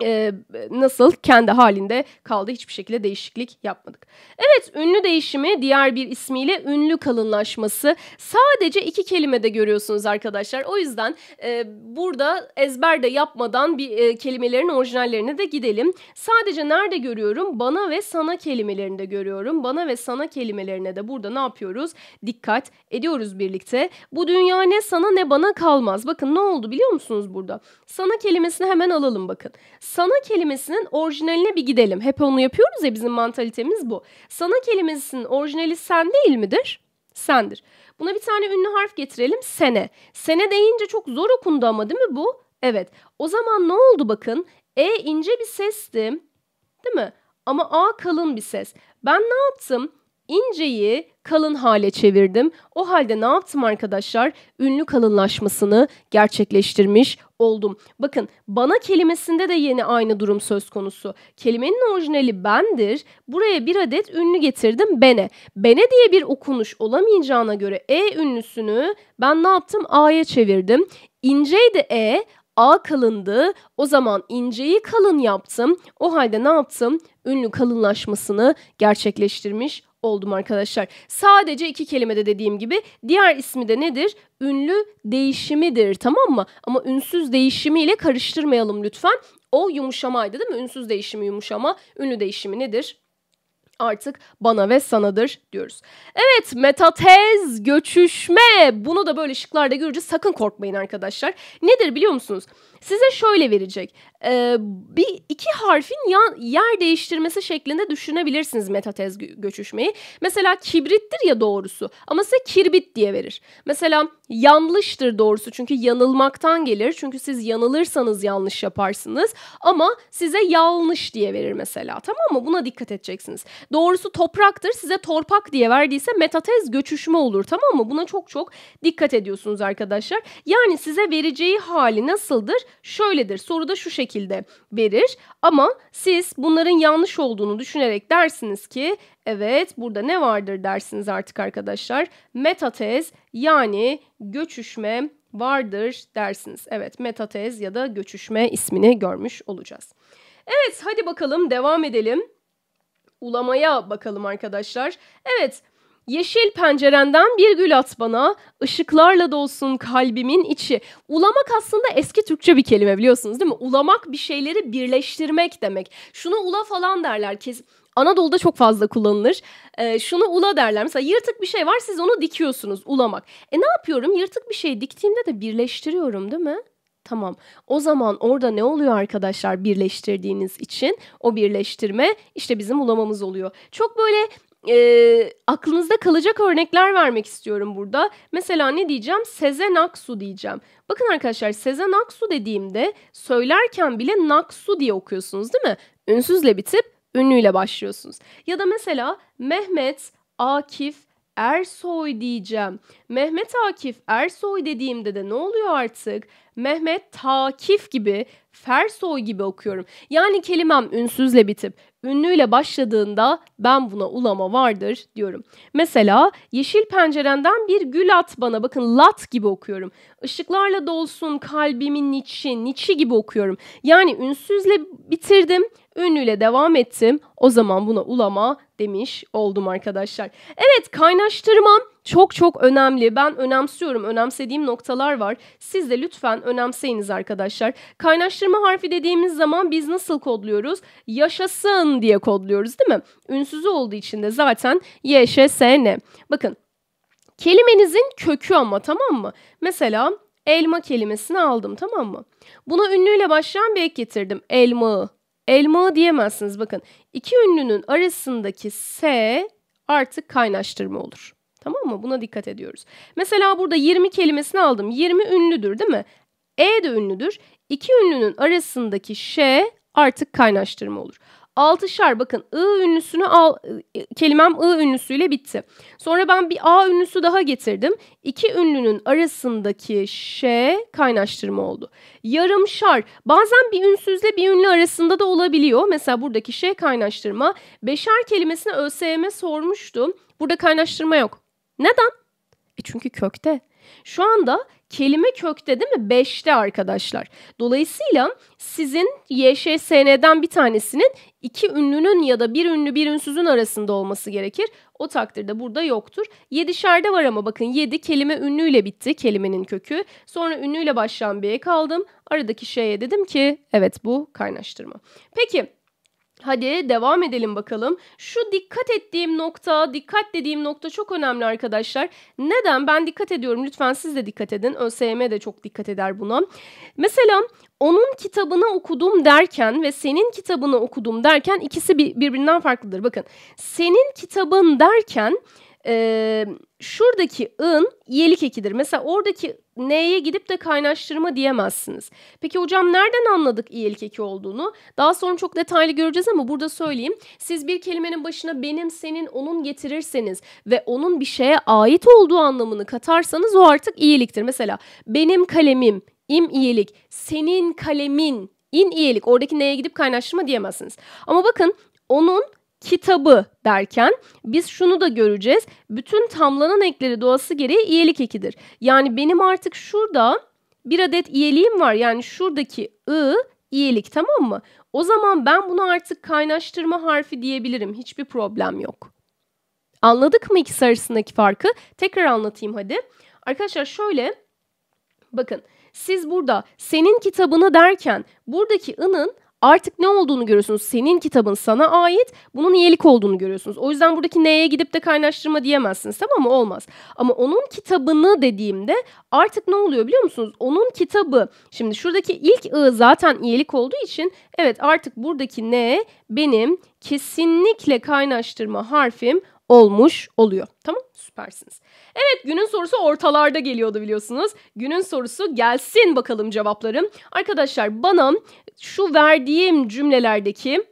e, nasıl kendi halinde kaldı hiçbir şekilde değişiklik yapmadık. Evet ünlü değişimi diğer bir ismiyle ünlü kalınlaşması sadece iki kelimede görüyorsunuz arkadaşlar. O yüzden e, burada ezber de yapmadan bir e, kelimelerin orijinallerine de gidelim. Sadece nerede görüyorum? Bana ve sana kelimelerinde görüyorum. Bana ve sana kelimelerine de burada ne yapıyoruz? Dikkat ediyoruz birlikte. Bu dünya ne sana ne bana kalmaz. Bakın ne oldu biliyor musunuz burada? Sana kelimesini hemen alalım bakın sana kelimesinin orijinaline bir gidelim. Hep onu yapıyoruz ya bizim mantalitemiz bu. Sana kelimesinin orijinali sen değil midir? Sendir. Buna bir tane ünlü harf getirelim. Sene. Sene deyince çok zor okundu ama değil mi bu? Evet. O zaman ne oldu bakın? E ince bir sesti. Değil mi? Ama A kalın bir ses. Ben ne yaptım? İnceyi kalın hale çevirdim. O halde ne yaptım arkadaşlar? Ünlü kalınlaşmasını gerçekleştirmiş oldum. Bakın bana kelimesinde de yeni aynı durum söz konusu. Kelimenin orijinali bendir. Buraya bir adet ünlü getirdim bene. Bene diye bir okunuş olamayacağına göre e ünlüsünü ben ne yaptım? A'ya çevirdim. İnceydi e, A kalındı. O zaman inceyi kalın yaptım. O halde ne yaptım? Ünlü kalınlaşmasını gerçekleştirmiş oldum arkadaşlar. Sadece iki kelimede dediğim gibi diğer ismi de nedir? Ünlü değişimidir tamam mı? Ama ünsüz değişimiyle karıştırmayalım lütfen. O yumuşamaydı değil mi? Ünsüz değişimi yumuşama, ünlü değişimi nedir? artık bana ve sanadır diyoruz. Evet metatez, göçüşme bunu da böyle şıklarda görünce sakın korkmayın arkadaşlar. Nedir biliyor musunuz? size şöyle verecek. Ee, bir iki harfin yan, yer değiştirmesi şeklinde düşünebilirsiniz metatez gö- göçüşmeyi. Mesela kibrittir ya doğrusu ama size kirbit diye verir. Mesela yanlıştır doğrusu çünkü yanılmaktan gelir. Çünkü siz yanılırsanız yanlış yaparsınız ama size yanlış diye verir mesela. Tamam mı? Buna dikkat edeceksiniz. Doğrusu topraktır size torpak diye verdiyse metatez göçüşme olur tamam mı? Buna çok çok dikkat ediyorsunuz arkadaşlar. Yani size vereceği hali nasıldır? şöyledir. Soruda şu şekilde verir. Ama siz bunların yanlış olduğunu düşünerek dersiniz ki evet burada ne vardır dersiniz artık arkadaşlar. Metatez yani göçüşme vardır dersiniz. Evet metatez ya da göçüşme ismini görmüş olacağız. Evet hadi bakalım devam edelim ulamaya bakalım arkadaşlar. Evet, Yeşil pencerenden bir gül at bana, ışıklarla dolsun kalbimin içi. Ulamak aslında eski Türkçe bir kelime biliyorsunuz değil mi? Ulamak bir şeyleri birleştirmek demek. Şunu ula falan derler kesin. Anadolu'da çok fazla kullanılır. E, şunu ula derler. Mesela yırtık bir şey var siz onu dikiyorsunuz ulamak. E ne yapıyorum? Yırtık bir şey diktiğimde de birleştiriyorum değil mi? Tamam. O zaman orada ne oluyor arkadaşlar birleştirdiğiniz için? O birleştirme işte bizim ulamamız oluyor. Çok böyle e, aklınızda kalacak örnekler vermek istiyorum burada. Mesela ne diyeceğim? Sezen Aksu diyeceğim. Bakın arkadaşlar Sezen Aksu dediğimde söylerken bile Naksu diye okuyorsunuz değil mi? Ünsüzle bitip ünlüyle başlıyorsunuz. Ya da mesela Mehmet, Akif, Ersoy diyeceğim. Mehmet Akif Ersoy dediğimde de ne oluyor artık? Mehmet Takif gibi, Fersoy gibi okuyorum. Yani kelimem ünsüzle bitip ünlüyle başladığında ben buna ulama vardır diyorum. Mesela yeşil pencerenden bir gül at bana bakın lat gibi okuyorum. Işıklarla dolsun kalbimin niçi, niçi gibi okuyorum. Yani ünsüzle bitirdim ünlüyle devam ettim. O zaman buna ulama demiş oldum arkadaşlar. Evet kaynaştırmam çok çok önemli. Ben önemsiyorum. Önemsediğim noktalar var. Siz de lütfen önemseyiniz arkadaşlar. Kaynaştırma harfi dediğimiz zaman biz nasıl kodluyoruz? Yaşasın diye kodluyoruz değil mi? Ünsüzü olduğu için de zaten YŞSN. Bakın kelimenizin kökü ama tamam mı? Mesela elma kelimesini aldım tamam mı? Buna ünlüyle başlayan bir ek getirdim. Elma, elmağı diyemezsiniz. Bakın iki ünlünün arasındaki S artık kaynaştırma olur. Tamam mı? Buna dikkat ediyoruz. Mesela burada 20 kelimesini aldım. 20 ünlüdür değil mi? E de ünlüdür. İki ünlünün arasındaki ş artık kaynaştırma olur. Altışar bakın ı ünlüsünü al, ıı, kelimem ı ünlüsüyle bitti. Sonra ben bir a ünlüsü daha getirdim. İki ünlünün arasındaki ş kaynaştırma oldu. Yarım şar bazen bir ünsüzle bir ünlü arasında da olabiliyor. Mesela buradaki ş kaynaştırma. Beşer kelimesini ÖSYM sormuştum. Burada kaynaştırma yok. Neden? E çünkü kökte. Şu anda kelime kökte değil mi? Beşte arkadaşlar. Dolayısıyla sizin YŞSN'den bir tanesinin iki ünlünün ya da bir ünlü bir ünsüzün arasında olması gerekir. O takdirde burada yoktur. Yedişerde var ama bakın yedi kelime ünlüyle bitti kelimenin kökü. Sonra ünlüyle başlayan bir kaldım. Aradaki şeye dedim ki evet bu kaynaştırma. Peki Hadi devam edelim bakalım. Şu dikkat ettiğim nokta, dikkat dediğim nokta çok önemli arkadaşlar. Neden? Ben dikkat ediyorum. Lütfen siz de dikkat edin. ÖSYM de çok dikkat eder buna. Mesela onun kitabını okudum derken ve senin kitabını okudum derken ikisi birbirinden farklıdır. Bakın senin kitabın derken... Ee, şuradaki ın iyelik ekidir. Mesela oradaki n'ye gidip de kaynaştırma diyemezsiniz. Peki hocam nereden anladık iyelik eki olduğunu? Daha sonra çok detaylı göreceğiz ama burada söyleyeyim. Siz bir kelimenin başına benim, senin, onun getirirseniz ve onun bir şeye ait olduğu anlamını katarsanız o artık iyiliktir. Mesela benim kalemim, im iyilik, senin kalemin, in iyilik. Oradaki n'ye gidip kaynaştırma diyemezsiniz. Ama bakın onun kitabı derken biz şunu da göreceğiz. Bütün tamlanan ekleri doğası gereği iyelik ekidir. Yani benim artık şurada bir adet iyeliğim var. Yani şuradaki ı iyelik tamam mı? O zaman ben bunu artık kaynaştırma harfi diyebilirim. Hiçbir problem yok. Anladık mı ikisi arasındaki farkı? Tekrar anlatayım hadi. Arkadaşlar şöyle bakın siz burada senin kitabını derken buradaki ının artık ne olduğunu görüyorsunuz. Senin kitabın sana ait, bunun iyilik olduğunu görüyorsunuz. O yüzden buradaki neye gidip de kaynaştırma diyemezsiniz tamam mı? Olmaz. Ama onun kitabını dediğimde artık ne oluyor biliyor musunuz? Onun kitabı, şimdi şuradaki ilk ı zaten iyilik olduğu için evet artık buradaki ne benim kesinlikle kaynaştırma harfim olmuş oluyor. Tamam süpersiniz. Evet günün sorusu ortalarda geliyordu biliyorsunuz. Günün sorusu gelsin bakalım cevaplarım. Arkadaşlar bana şu verdiğim cümlelerdeki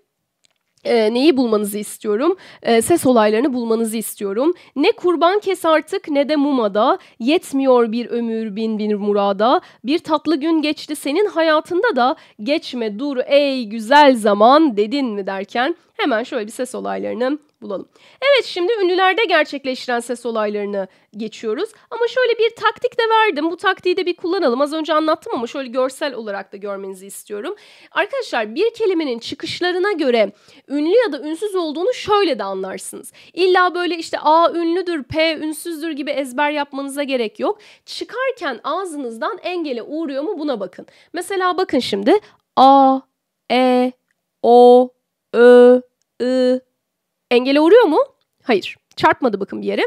e, neyi bulmanızı istiyorum? E, ses olaylarını bulmanızı istiyorum. Ne kurban kes artık ne de mumada. Yetmiyor bir ömür bin bin murada. Bir tatlı gün geçti senin hayatında da geçme dur ey güzel zaman dedin mi derken hemen şöyle bir ses olaylarını bulalım. Evet şimdi ünlülerde gerçekleştiren ses olaylarını geçiyoruz. Ama şöyle bir taktik de verdim. Bu taktiği de bir kullanalım. Az önce anlattım ama şöyle görsel olarak da görmenizi istiyorum. Arkadaşlar bir kelimenin çıkışlarına göre ünlü ya da ünsüz olduğunu şöyle de anlarsınız. İlla böyle işte A ünlüdür, P ünsüzdür gibi ezber yapmanıza gerek yok. Çıkarken ağzınızdan engele uğruyor mu buna bakın. Mesela bakın şimdi A, E, O, Ö, I, Engele uğruyor mu? Hayır. Çarpmadı bakın bir yere.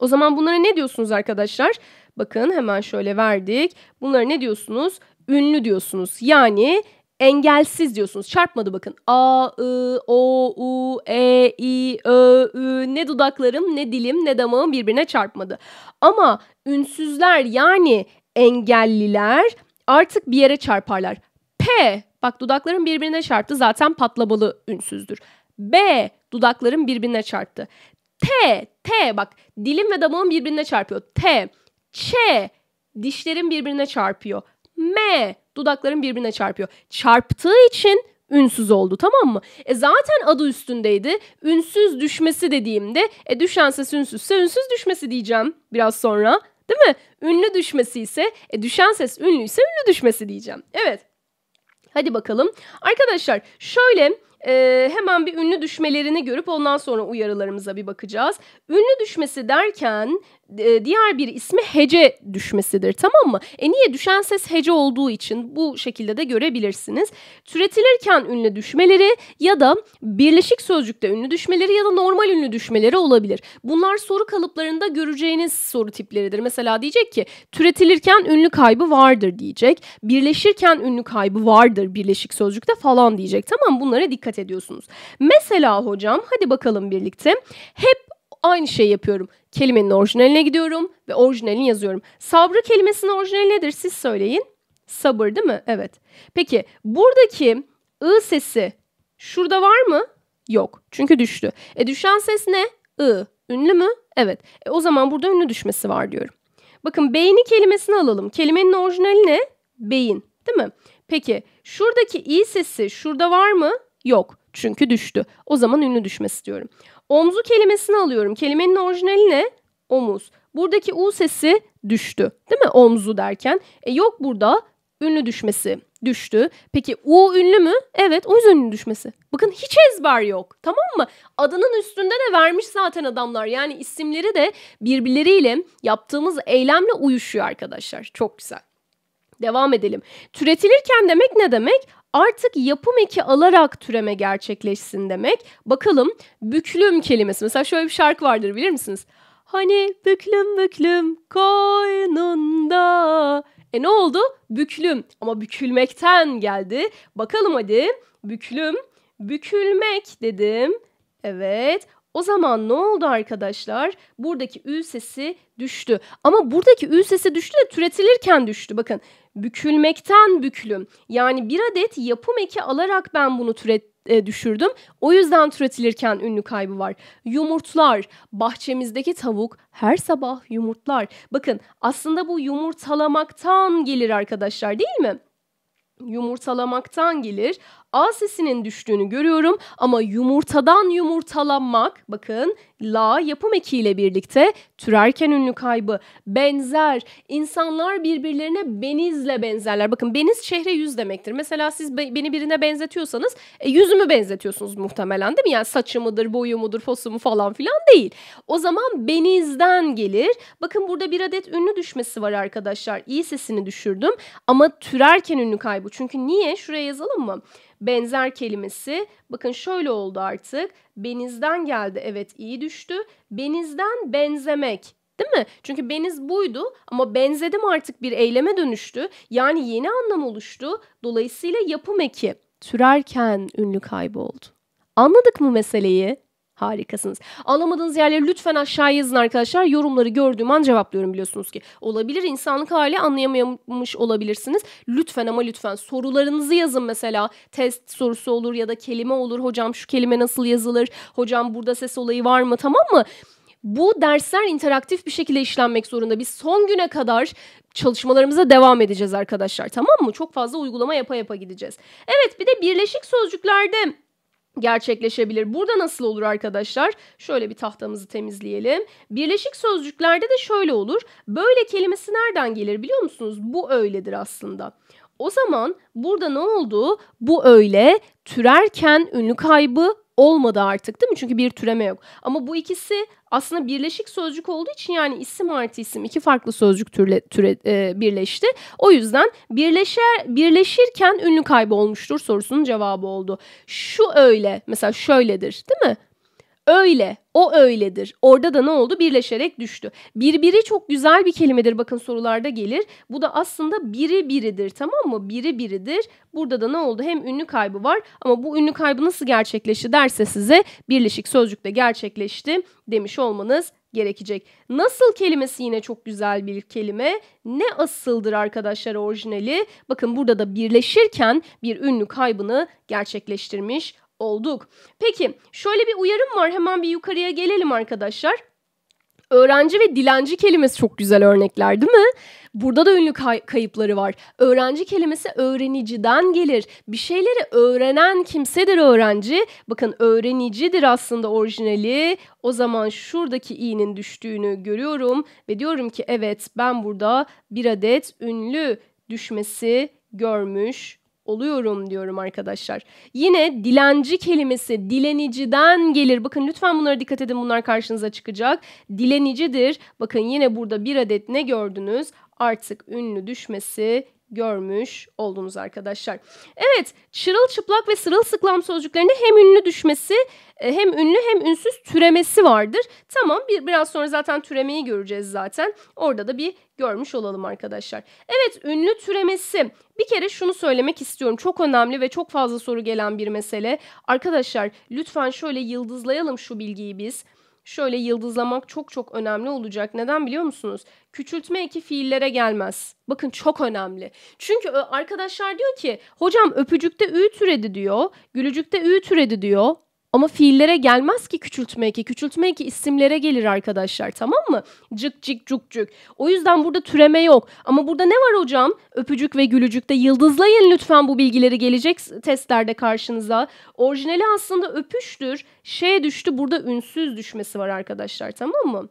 O zaman bunlara ne diyorsunuz arkadaşlar? Bakın hemen şöyle verdik. Bunlara ne diyorsunuz? Ünlü diyorsunuz. Yani engelsiz diyorsunuz. Çarpmadı bakın. A, I, O, U, E, I, Ö, Ü. Ne dudaklarım, ne dilim, ne damağım birbirine çarpmadı. Ama ünsüzler yani engelliler artık bir yere çarparlar. P. Bak dudakların birbirine çarptı zaten patlabalı ünsüzdür. B. Dudaklarım birbirine çarptı. T. T. Bak dilim ve damağım birbirine çarpıyor. T. Ç. Dişlerim birbirine çarpıyor. M. Dudaklarım birbirine çarpıyor. Çarptığı için ünsüz oldu tamam mı? E zaten adı üstündeydi. Ünsüz düşmesi dediğimde e düşen ses ünsüzse ünsüz düşmesi diyeceğim biraz sonra. Değil mi? Ünlü düşmesi ise e, düşen ses ünlü ünlü düşmesi diyeceğim. Evet. Hadi bakalım. Arkadaşlar şöyle e, hemen bir ünlü düşmelerini görüp ondan sonra uyarılarımıza bir bakacağız. Ünlü düşmesi derken e, diğer bir ismi hece düşmesidir tamam mı? E niye düşen ses hece olduğu için bu şekilde de görebilirsiniz. Türetilirken ünlü düşmeleri ya da birleşik sözcükte ünlü düşmeleri ya da normal ünlü düşmeleri olabilir. Bunlar soru kalıplarında göreceğiniz soru tipleridir. Mesela diyecek ki türetilirken ünlü kaybı vardır diyecek. Birleşirken ünlü kaybı vardır birleşik sözcükte falan diyecek. Tamam bunlara dikkat dikkat ediyorsunuz. Mesela hocam hadi bakalım birlikte. Hep aynı şeyi yapıyorum. Kelimenin orijinaline gidiyorum ve orijinalini yazıyorum. Sabrı kelimesinin orijinali nedir siz söyleyin. Sabır değil mi? Evet. Peki buradaki ı sesi şurada var mı? Yok. Çünkü düştü. E düşen ses ne? I. Ünlü mü? Evet. E, o zaman burada ünlü düşmesi var diyorum. Bakın beyni kelimesini alalım. Kelimenin orijinali ne? Beyin. Değil mi? Peki şuradaki i sesi şurada var mı? Yok. Çünkü düştü. O zaman ünlü düşmesi diyorum. Omzu kelimesini alıyorum. Kelimenin orijinali ne? Omuz. Buradaki U sesi düştü. Değil mi? Omzu derken. E yok burada ünlü düşmesi düştü. Peki U ünlü mü? Evet o yüzden ünlü düşmesi. Bakın hiç ezber yok tamam mı? Adının üstünde de vermiş zaten adamlar. Yani isimleri de birbirleriyle yaptığımız eylemle uyuşuyor arkadaşlar. Çok güzel. Devam edelim. Türetilirken demek ne demek? artık yapım eki alarak türeme gerçekleşsin demek. Bakalım büklüm kelimesi. Mesela şöyle bir şarkı vardır bilir misiniz? Hani büklüm büklüm koynunda. E ne oldu? Büklüm. Ama bükülmekten geldi. Bakalım hadi. Büklüm. Bükülmek dedim. Evet. O zaman ne oldu arkadaşlar? Buradaki ü sesi düştü. Ama buradaki ü sesi düştü de türetilirken düştü. Bakın bükülmekten büklüm. Yani bir adet yapım eki alarak ben bunu türet e, düşürdüm. O yüzden türetilirken ünlü kaybı var. Yumurtlar, bahçemizdeki tavuk her sabah yumurtlar. Bakın aslında bu yumurtalamaktan gelir arkadaşlar değil mi? Yumurtalamaktan gelir. A sesinin düştüğünü görüyorum ama yumurtadan yumurtalanmak bakın La yapım ekiyle birlikte türerken ünlü kaybı benzer. İnsanlar birbirlerine benizle benzerler. Bakın beniz şehre yüz demektir. Mesela siz beni birine benzetiyorsanız e, yüzümü benzetiyorsunuz muhtemelen değil mi? Yani saçımıdır, boyumudur, fosumu falan filan değil. O zaman benizden gelir. Bakın burada bir adet ünlü düşmesi var arkadaşlar. İyi sesini düşürdüm ama türerken ünlü kaybı. Çünkü niye? Şuraya yazalım mı? benzer kelimesi bakın şöyle oldu artık Benizden geldi evet iyi düştü. Benizden benzemek Değil mi? Çünkü beniz buydu ama benzedim artık bir eyleme dönüştü. Yani yeni anlam oluştu. Dolayısıyla yapım eki sürerken ünlü kayboldu. Anladık mı meseleyi? Harikasınız. Anlamadığınız yerleri lütfen aşağı yazın arkadaşlar. Yorumları gördüğüm an cevaplıyorum biliyorsunuz ki. Olabilir insanlık hali anlayamamış olabilirsiniz. Lütfen ama lütfen sorularınızı yazın mesela. Test sorusu olur ya da kelime olur. Hocam şu kelime nasıl yazılır? Hocam burada ses olayı var mı? Tamam mı? Bu dersler interaktif bir şekilde işlenmek zorunda. Biz son güne kadar çalışmalarımıza devam edeceğiz arkadaşlar. Tamam mı? Çok fazla uygulama yapa yapa gideceğiz. Evet bir de birleşik sözcüklerde gerçekleşebilir. Burada nasıl olur arkadaşlar? Şöyle bir tahtamızı temizleyelim. Birleşik sözcüklerde de şöyle olur. Böyle kelimesi nereden gelir biliyor musunuz? Bu öyledir aslında. O zaman burada ne oldu? Bu öyle türerken ünlü kaybı olmadı artık değil mi? Çünkü bir türeme yok. Ama bu ikisi aslında birleşik sözcük olduğu için yani isim artı isim iki farklı sözcük türle, türe, e, birleşti. O yüzden birleşer birleşirken ünlü kaybı olmuştur sorusunun cevabı oldu. Şu öyle mesela şöyledir değil mi? Öyle, o öyledir. Orada da ne oldu? Birleşerek düştü. Birbiri çok güzel bir kelimedir bakın sorularda gelir. Bu da aslında biri biridir tamam mı? Biri biridir. Burada da ne oldu? Hem ünlü kaybı var ama bu ünlü kaybı nasıl gerçekleşti derse size birleşik sözcükte gerçekleşti demiş olmanız gerekecek. Nasıl kelimesi yine çok güzel bir kelime. Ne asıldır arkadaşlar orijinali? Bakın burada da birleşirken bir ünlü kaybını gerçekleştirmiş olduk. Peki şöyle bir uyarım var hemen bir yukarıya gelelim arkadaşlar. Öğrenci ve dilenci kelimesi çok güzel örnekler değil mi? Burada da ünlü kay- kayıpları var. Öğrenci kelimesi öğreniciden gelir. Bir şeyleri öğrenen kimsedir öğrenci. Bakın öğrenicidir aslında orijinali. O zaman şuradaki i'nin düştüğünü görüyorum ve diyorum ki evet ben burada bir adet ünlü düşmesi görmüş oluyorum diyorum arkadaşlar. Yine dilenci kelimesi dileniciden gelir. Bakın lütfen bunlara dikkat edin bunlar karşınıza çıkacak. Dilenicidir. Bakın yine burada bir adet ne gördünüz? Artık ünlü düşmesi görmüş oldunuz arkadaşlar. Evet, çırılçıplak ve sırılsıklam sözcüklerinde hem ünlü düşmesi, e, hem ünlü hem ünsüz türemesi vardır. Tamam, bir biraz sonra zaten türemeyi göreceğiz zaten. Orada da bir görmüş olalım arkadaşlar. Evet, ünlü türemesi. Bir kere şunu söylemek istiyorum. Çok önemli ve çok fazla soru gelen bir mesele. Arkadaşlar, lütfen şöyle yıldızlayalım şu bilgiyi biz şöyle yıldızlamak çok çok önemli olacak. Neden biliyor musunuz? Küçültme eki fiillere gelmez. Bakın çok önemli. Çünkü arkadaşlar diyor ki hocam öpücükte ü türedi diyor, gülücükte ü türedi diyor. Ama fiillere gelmez ki küçültme eki. Küçültme eki isimlere gelir arkadaşlar tamam mı? Cık cık cuk cuk. O yüzden burada türeme yok. Ama burada ne var hocam? Öpücük ve gülücükte yıldızlayın lütfen bu bilgileri gelecek testlerde karşınıza. Orijinali aslında öpüştür. Şeye düştü burada ünsüz düşmesi var arkadaşlar tamam mı?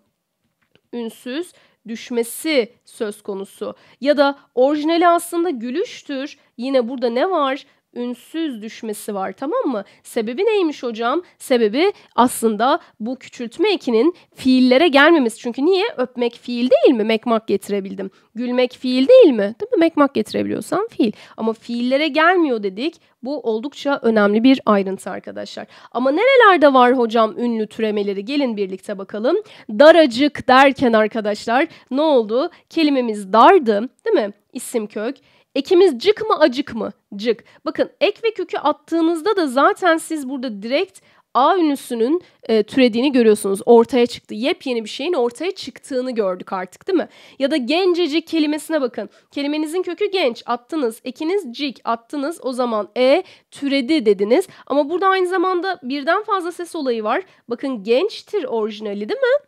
Ünsüz düşmesi söz konusu. Ya da orijinali aslında gülüştür. Yine burada ne var? ünsüz düşmesi var tamam mı? Sebebi neymiş hocam? Sebebi aslında bu küçültme ekinin fiillere gelmemesi. Çünkü niye? Öpmek fiil değil mi? Mekmak getirebildim. Gülmek fiil değil mi? Değil mi? Mekmak getirebiliyorsan fiil. Ama fiillere gelmiyor dedik. Bu oldukça önemli bir ayrıntı arkadaşlar. Ama nerelerde var hocam ünlü türemeleri? Gelin birlikte bakalım. Daracık derken arkadaşlar ne oldu? Kelimemiz dardı değil mi? İsim kök. Ekimiz cık mı acık mı? Cık. Bakın ek ve kökü attığınızda da zaten siz burada direkt A ünüsünün e, türediğini görüyorsunuz. Ortaya çıktı. Yepyeni bir şeyin ortaya çıktığını gördük artık değil mi? Ya da gencecik kelimesine bakın. Kelimenizin kökü genç. Attınız. Ekiniz cik. Attınız. O zaman e türedi dediniz. Ama burada aynı zamanda birden fazla ses olayı var. Bakın gençtir orijinali değil mi?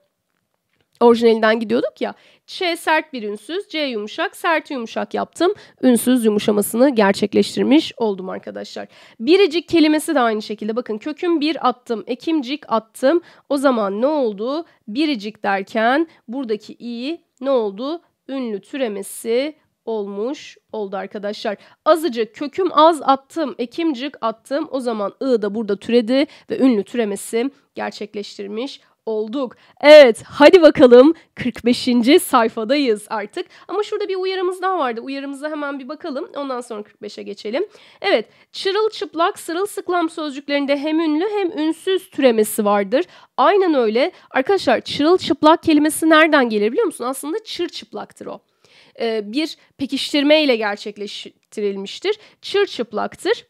orijinalinden gidiyorduk ya. Ç sert bir ünsüz, C yumuşak, sert yumuşak yaptım. Ünsüz yumuşamasını gerçekleştirmiş oldum arkadaşlar. Biricik kelimesi de aynı şekilde. Bakın köküm bir attım, ekimcik attım. O zaman ne oldu? Biricik derken buradaki i ne oldu? Ünlü türemesi olmuş oldu arkadaşlar. Azıcık köküm az attım, ekimcik attım. O zaman ı da burada türedi ve ünlü türemesi gerçekleştirmiş olduk. Evet hadi bakalım 45. sayfadayız artık. Ama şurada bir uyarımız daha vardı. Uyarımıza hemen bir bakalım. Ondan sonra 45'e geçelim. Evet çırılçıplak sırılsıklam sözcüklerinde hem ünlü hem ünsüz türemesi vardır. Aynen öyle. Arkadaşlar çırılçıplak kelimesi nereden gelir biliyor musun? Aslında çır çıplaktır o. Ee, bir pekiştirme ile gerçekleştirilmiştir. Çır çıplaktır.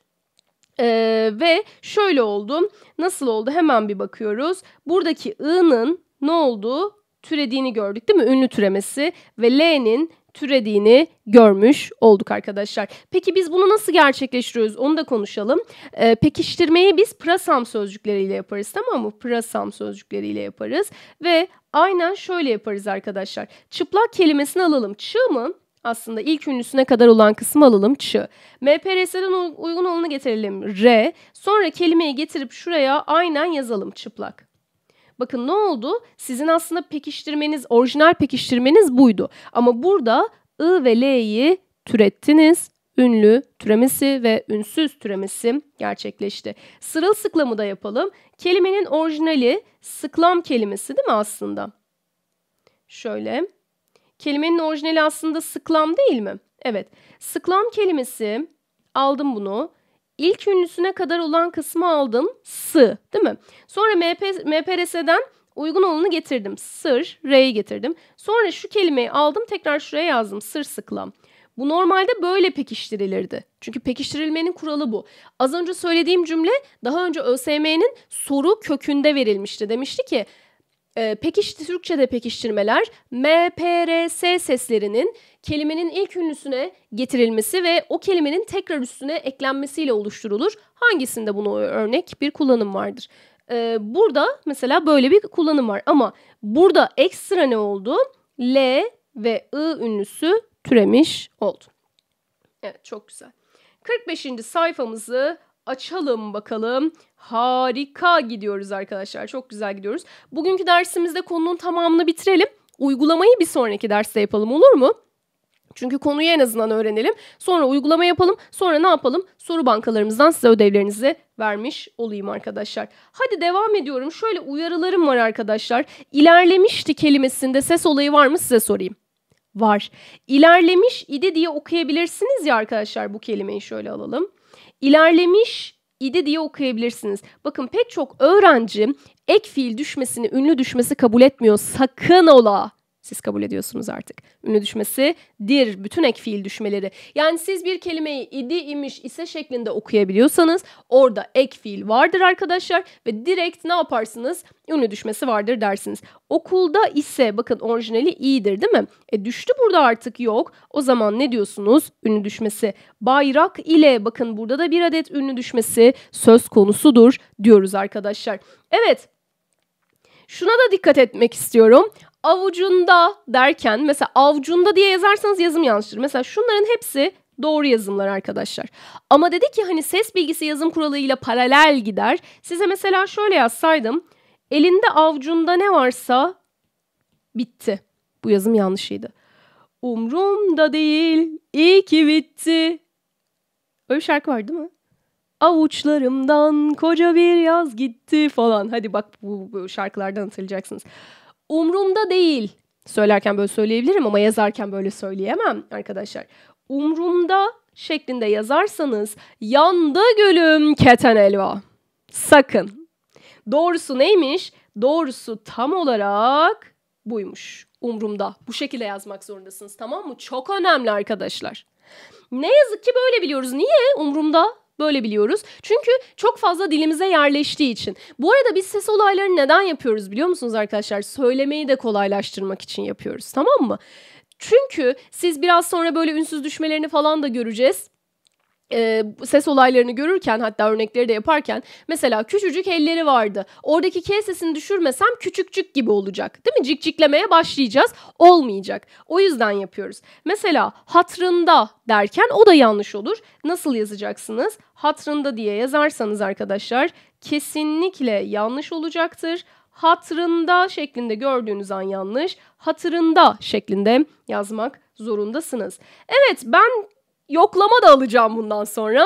Ee, ve şöyle oldu. Nasıl oldu hemen bir bakıyoruz. Buradaki ı'nın ne olduğu türediğini gördük değil mi? Ünlü türemesi ve l'nin türediğini görmüş olduk arkadaşlar. Peki biz bunu nasıl gerçekleştiriyoruz onu da konuşalım. Ee, pekiştirmeyi biz prasam sözcükleriyle yaparız tamam mı? Prasam sözcükleriyle yaparız ve aynen şöyle yaparız arkadaşlar. Çıplak kelimesini alalım. Çığ mı? aslında ilk ünlüsüne kadar olan kısmı alalım çı. MPRS'den uygun olanı getirelim r. Sonra kelimeyi getirip şuraya aynen yazalım çıplak. Bakın ne oldu? Sizin aslında pekiştirmeniz, orijinal pekiştirmeniz buydu. Ama burada ı ve l'yi türettiniz. Ünlü türemesi ve ünsüz türemesi gerçekleşti. sıklamı da yapalım. Kelimenin orijinali sıklam kelimesi değil mi aslında? Şöyle Kelimenin orijinali aslında sıklam değil mi? Evet. Sıklam kelimesi aldım bunu. İlk ünlüsüne kadar olan kısmı aldım. Sı, değil mi? Sonra MP, MPRS'den uygun olanı getirdim. Sır, R'yi getirdim. Sonra şu kelimeyi aldım tekrar şuraya yazdım. Sır sıklam. Bu normalde böyle pekiştirilirdi. Çünkü pekiştirilmenin kuralı bu. Az önce söylediğim cümle daha önce ÖSYM'nin soru kökünde verilmişti. Demişti ki e, pekiş, Türkçe'de pekiştirmeler M, P, R, S seslerinin kelimenin ilk ünlüsüne getirilmesi ve o kelimenin tekrar üstüne eklenmesiyle oluşturulur. Hangisinde bunu örnek bir kullanım vardır? E, burada mesela böyle bir kullanım var ama burada ekstra ne oldu? L ve I ünlüsü türemiş oldu. Evet çok güzel. 45. sayfamızı açalım bakalım. Harika gidiyoruz arkadaşlar. Çok güzel gidiyoruz. Bugünkü dersimizde konunun tamamını bitirelim. Uygulamayı bir sonraki derste yapalım olur mu? Çünkü konuyu en azından öğrenelim. Sonra uygulama yapalım. Sonra ne yapalım? Soru bankalarımızdan size ödevlerinizi vermiş olayım arkadaşlar. Hadi devam ediyorum. Şöyle uyarılarım var arkadaşlar. İlerlemişti kelimesinde ses olayı var mı size sorayım. Var. İlerlemiş idi diye okuyabilirsiniz ya arkadaşlar bu kelimeyi şöyle alalım ilerlemiş idi diye okuyabilirsiniz. Bakın pek çok öğrenci ek fiil düşmesini, ünlü düşmesi kabul etmiyor. Sakın ola siz kabul ediyorsunuz artık. Ünlü düşmesi dir, bütün ek fiil düşmeleri. Yani siz bir kelimeyi idi, imiş, ise şeklinde okuyabiliyorsanız orada ek fiil vardır arkadaşlar ve direkt ne yaparsınız? Ünlü düşmesi vardır dersiniz. Okulda ise bakın orijinali iyidir değil mi? E düştü burada artık yok. O zaman ne diyorsunuz? Ünlü düşmesi. Bayrak ile bakın burada da bir adet ünlü düşmesi söz konusudur diyoruz arkadaşlar. Evet. Şuna da dikkat etmek istiyorum avucunda derken mesela avucunda diye yazarsanız yazım yanlıştır. Mesela şunların hepsi doğru yazımlar arkadaşlar. Ama dedi ki hani ses bilgisi yazım kuralıyla paralel gider. Size mesela şöyle yazsaydım. Elinde avucunda ne varsa bitti. Bu yazım yanlışıydı. Umrumda değil, iyi ki bitti. Öyle bir şarkı var değil mi? Avuçlarımdan koca bir yaz gitti falan. Hadi bak bu, bu şarkılardan hatırlayacaksınız. Umrumda değil. Söylerken böyle söyleyebilirim ama yazarken böyle söyleyemem arkadaşlar. Umrumda şeklinde yazarsanız yandı gülüm keten elva. Sakın. Doğrusu neymiş? Doğrusu tam olarak buymuş. Umrumda. Bu şekilde yazmak zorundasınız tamam mı? Çok önemli arkadaşlar. Ne yazık ki böyle biliyoruz. Niye? Umrumda Böyle biliyoruz. Çünkü çok fazla dilimize yerleştiği için. Bu arada biz ses olaylarını neden yapıyoruz biliyor musunuz arkadaşlar? Söylemeyi de kolaylaştırmak için yapıyoruz. Tamam mı? Çünkü siz biraz sonra böyle ünsüz düşmelerini falan da göreceğiz e, ses olaylarını görürken hatta örnekleri de yaparken mesela küçücük elleri vardı. Oradaki K sesini düşürmesem küçükçük gibi olacak. Değil mi? Cikciklemeye başlayacağız. Olmayacak. O yüzden yapıyoruz. Mesela hatrında derken o da yanlış olur. Nasıl yazacaksınız? Hatrında diye yazarsanız arkadaşlar kesinlikle yanlış olacaktır Hatrında şeklinde gördüğünüz an yanlış, hatırında şeklinde yazmak zorundasınız. Evet ben yoklama da alacağım bundan sonra.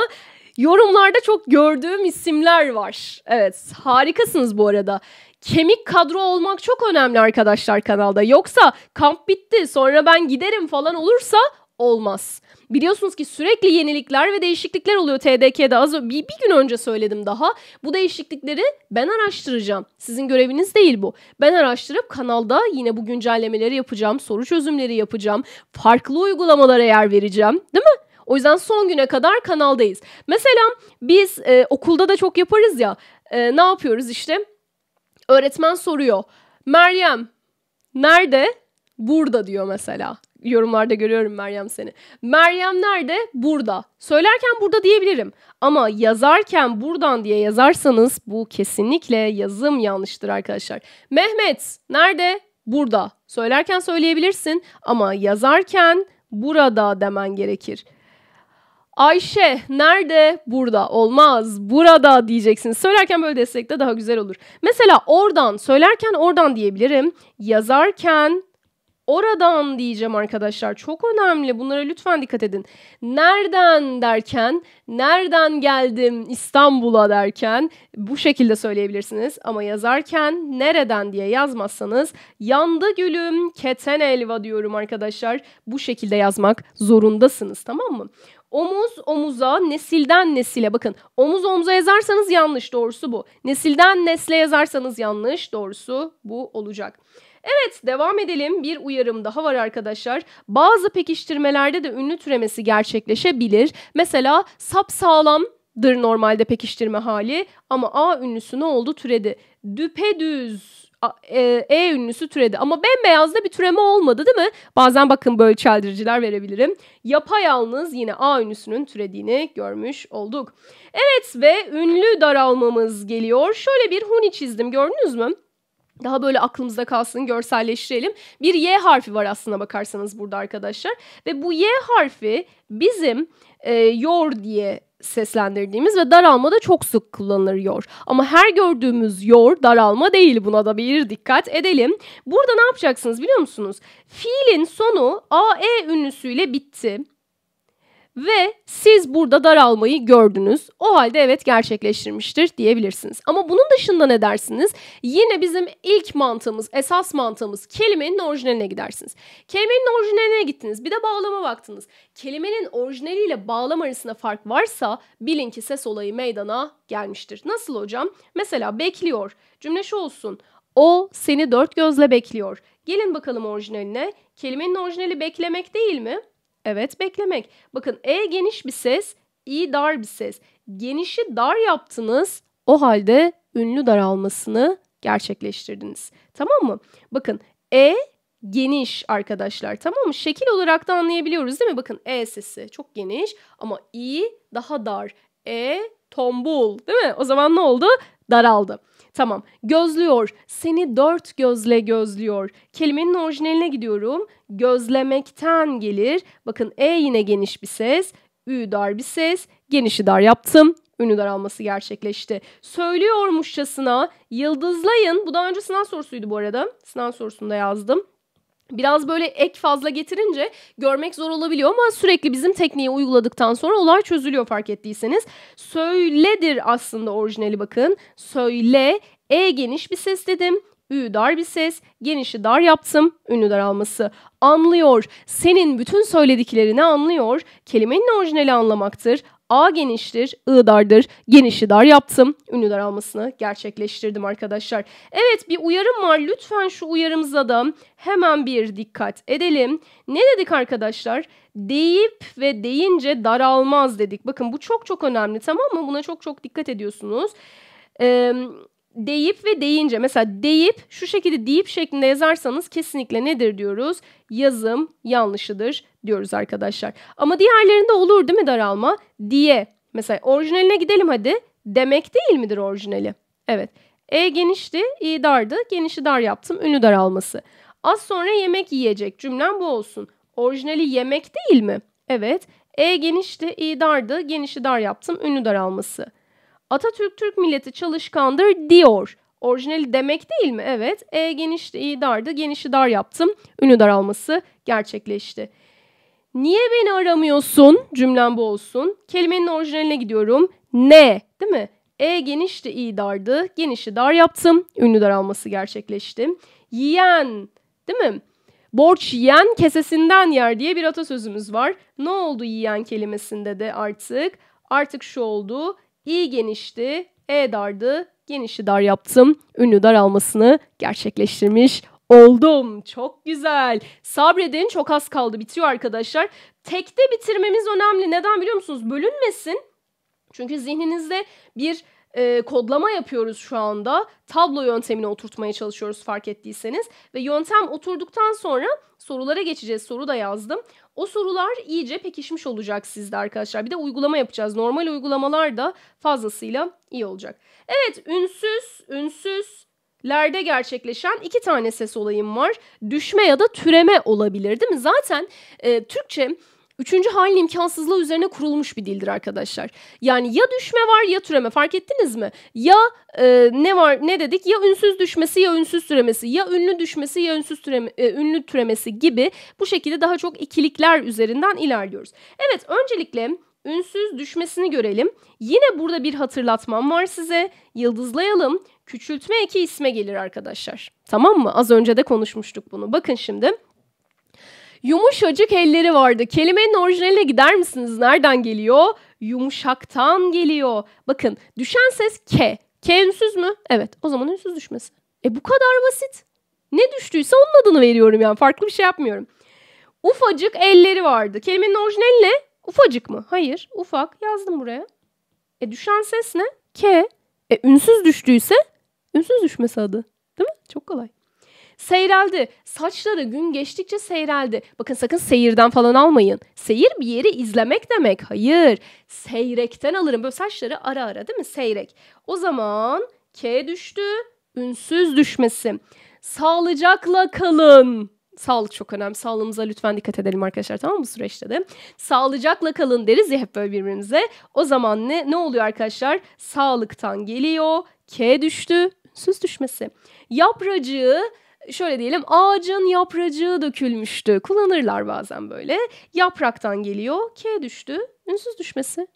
Yorumlarda çok gördüğüm isimler var. Evet harikasınız bu arada. Kemik kadro olmak çok önemli arkadaşlar kanalda. Yoksa kamp bitti sonra ben giderim falan olursa olmaz. Biliyorsunuz ki sürekli yenilikler ve değişiklikler oluyor TDK'de. Az bir, bir gün önce söyledim daha. Bu değişiklikleri ben araştıracağım. Sizin göreviniz değil bu. Ben araştırıp kanalda yine bu güncellemeleri yapacağım. Soru çözümleri yapacağım. Farklı uygulamalara yer vereceğim. Değil mi? O yüzden son güne kadar kanaldayız. Mesela biz e, okulda da çok yaparız ya. E, ne yapıyoruz işte? Öğretmen soruyor. Meryem nerede? Burada diyor mesela. Yorumlarda görüyorum Meryem seni. Meryem nerede? Burada. Söylerken burada diyebilirim. Ama yazarken buradan diye yazarsanız bu kesinlikle yazım yanlıştır arkadaşlar. Mehmet nerede? Burada. Söylerken söyleyebilirsin ama yazarken burada demen gerekir. Ayşe nerede? Burada. Olmaz. Burada diyeceksin. Söylerken böyle destek de daha güzel olur. Mesela oradan söylerken oradan diyebilirim. Yazarken oradan diyeceğim arkadaşlar. Çok önemli. Bunlara lütfen dikkat edin. Nereden derken, nereden geldim İstanbul'a derken bu şekilde söyleyebilirsiniz. Ama yazarken nereden diye yazmazsanız yandı gülüm keten elva diyorum arkadaşlar. Bu şekilde yazmak zorundasınız tamam mı? Omuz omuza, nesilden nesile bakın. Omuz omuza yazarsanız yanlış, doğrusu bu. Nesilden nesle yazarsanız yanlış, doğrusu bu olacak. Evet devam edelim. Bir uyarım daha var arkadaşlar. Bazı pekiştirmelerde de ünlü türemesi gerçekleşebilir. Mesela sap sağlamdır normalde pekiştirme hali ama A ünlüsü ne oldu? Türedi. Düpedüz e, e ünlüsü türedi. Ama bembeyazda bir türeme olmadı değil mi? Bazen bakın böyle çeldiriciler verebilirim. Yapayalnız yine A ünlüsünün türediğini görmüş olduk. Evet ve ünlü daralmamız geliyor. Şöyle bir huni çizdim gördünüz mü? daha böyle aklımızda kalsın görselleştirelim. Bir Y harfi var aslında bakarsanız burada arkadaşlar. Ve bu Y harfi bizim e, yor diye seslendirdiğimiz ve daralma da çok sık kullanılır yor. Ama her gördüğümüz yor daralma değil buna da bir dikkat edelim. Burada ne yapacaksınız biliyor musunuz? Fiilin sonu AE ünlüsüyle bitti ve siz burada daralmayı gördünüz. O halde evet gerçekleştirmiştir diyebilirsiniz. Ama bunun dışında ne dersiniz? Yine bizim ilk mantığımız, esas mantığımız kelimenin orijinaline gidersiniz. Kelimenin orijinaline gittiniz. Bir de bağlama baktınız. Kelimenin orijinaliyle bağlam arasında fark varsa bilin ki ses olayı meydana gelmiştir. Nasıl hocam? Mesela bekliyor. Cümle şu olsun. O seni dört gözle bekliyor. Gelin bakalım orijinaline. Kelimenin orijinali beklemek değil mi? Evet beklemek. Bakın E geniş bir ses, I dar bir ses. Genişi dar yaptınız. O halde ünlü daralmasını gerçekleştirdiniz. Tamam mı? Bakın E geniş arkadaşlar tamam mı? Şekil olarak da anlayabiliyoruz değil mi? Bakın E sesi çok geniş ama I daha dar. E tombul değil mi? O zaman ne oldu? Daraldı. Tamam. Gözlüyor. Seni dört gözle gözlüyor. Kelimenin orijinaline gidiyorum. Gözlemekten gelir. Bakın E yine geniş bir ses. Ü dar bir ses. Genişi dar yaptım. Ünü daralması gerçekleşti. Söylüyormuşçasına yıldızlayın. Bu daha önce sınav sorusuydu bu arada. Sınav sorusunda yazdım biraz böyle ek fazla getirince görmek zor olabiliyor ama sürekli bizim tekniği uyguladıktan sonra olay çözülüyor fark ettiyseniz. Söyledir aslında orijinali bakın. Söyle, E geniş bir ses dedim. Ü dar bir ses, genişi dar yaptım, ünlü dar alması Anlıyor, senin bütün söylediklerini anlıyor, kelimenin orijinali anlamaktır. A geniştir, I dardır, genişi dar yaptım. Ünlü daralmasını gerçekleştirdim arkadaşlar. Evet bir uyarım var. Lütfen şu uyarımıza da hemen bir dikkat edelim. Ne dedik arkadaşlar? Deyip ve deyince daralmaz dedik. Bakın bu çok çok önemli tamam mı? Buna çok çok dikkat ediyorsunuz. Ee, deyip ve deyince mesela deyip şu şekilde deyip şeklinde yazarsanız kesinlikle nedir diyoruz? Yazım yanlışıdır diyoruz arkadaşlar. Ama diğerlerinde olur değil mi daralma? Diye. Mesela orijinaline gidelim hadi. Demek değil midir orijinali? Evet. E genişti, i dardı. Genişi dar yaptım. Ünlü daralması. Az sonra yemek yiyecek. Cümlem bu olsun. Orijinali yemek değil mi? Evet. E genişti, i dardı. Genişi dar yaptım. Ünlü daralması. Atatürk Türk milleti çalışkandır diyor. Orijinali demek değil mi? Evet. E geniş e, dardı. Genişi dar yaptım. Ünü daralması gerçekleşti. Niye beni aramıyorsun? Cümlem bu olsun. Kelimenin orijinaline gidiyorum. Ne? Değil mi? E genişti, i dardı. Genişi dar yaptım. Ünü daralması gerçekleşti. Yiyen, değil mi? Borç yiyen kesesinden yer diye bir atasözümüz var. Ne oldu yiyen kelimesinde de artık? Artık şu oldu i genişti, e dardı, genişi dar yaptım. Ünlü daralmasını gerçekleştirmiş oldum. Çok güzel. Sabredin çok az kaldı bitiyor arkadaşlar. Tekte bitirmemiz önemli. Neden biliyor musunuz? Bölünmesin. Çünkü zihninizde bir e, kodlama yapıyoruz şu anda. Tablo yöntemini oturtmaya çalışıyoruz fark ettiyseniz. Ve yöntem oturduktan sonra sorulara geçeceğiz. Soru da yazdım. O sorular iyice pekişmiş olacak sizde arkadaşlar. Bir de uygulama yapacağız. Normal uygulamalar da fazlasıyla iyi olacak. Evet ünsüz, ünsüzlerde gerçekleşen iki tane ses olayım var. Düşme ya da türeme olabilir değil mi? Zaten e, Türkçe Üçüncü hal imkansızlığı üzerine kurulmuş bir dildir arkadaşlar. Yani ya düşme var ya türeme fark ettiniz mi? Ya e, ne var ne dedik ya ünsüz düşmesi ya ünsüz türemesi ya ünlü düşmesi ya ünsüz türeme, e, ünlü türemesi gibi bu şekilde daha çok ikilikler üzerinden ilerliyoruz. Evet öncelikle ünsüz düşmesini görelim. Yine burada bir hatırlatmam var size. Yıldızlayalım. Küçültme eki isme gelir arkadaşlar. Tamam mı? Az önce de konuşmuştuk bunu. Bakın şimdi. Yumuşacık elleri vardı. Kelimenin orijinaline gider misiniz? Nereden geliyor? Yumuşaktan geliyor. Bakın düşen ses K. K ünsüz mü? Evet. O zaman ünsüz düşmesi. E bu kadar basit. Ne düştüyse onun adını veriyorum yani. Farklı bir şey yapmıyorum. Ufacık elleri vardı. Kelimenin orijinali ne? Ufacık mı? Hayır. Ufak. Yazdım buraya. E düşen ses ne? K. E ünsüz düştüyse ünsüz düşmesi adı. Değil mi? Çok kolay. Seyreldi. Saçları gün geçtikçe seyreldi. Bakın sakın seyirden falan almayın. Seyir bir yeri izlemek demek. Hayır. Seyrekten alırım. Böyle saçları ara ara değil mi? Seyrek. O zaman K düştü. Ünsüz düşmesi. Sağlıcakla kalın. Sağlık çok önemli. Sağlığımıza lütfen dikkat edelim arkadaşlar tamam mı bu süreçte de? Sağlıcakla kalın deriz ya hep böyle birbirimize. O zaman ne ne oluyor arkadaşlar? Sağlıktan geliyor. K düştü. Süs düşmesi. Yapracığı şöyle diyelim ağacın yapracığı dökülmüştü. Kullanırlar bazen böyle. Yapraktan geliyor. K düştü. Ünsüz düşmesi.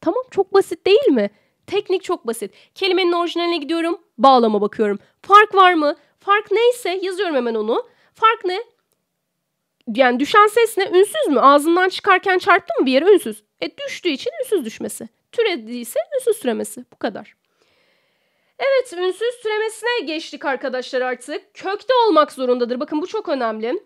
Tamam çok basit değil mi? Teknik çok basit. Kelimenin orijinaline gidiyorum. Bağlama bakıyorum. Fark var mı? Fark neyse yazıyorum hemen onu. Fark ne? Yani düşen ses ne? Ünsüz mü? Ağzından çıkarken çarptı mı bir yere? Ünsüz. E düştüğü için ünsüz düşmesi. Türediyse ünsüz türemesi. Bu kadar. Evet ünsüz türemesine geçtik arkadaşlar artık. Kökte olmak zorundadır. Bakın bu çok önemli.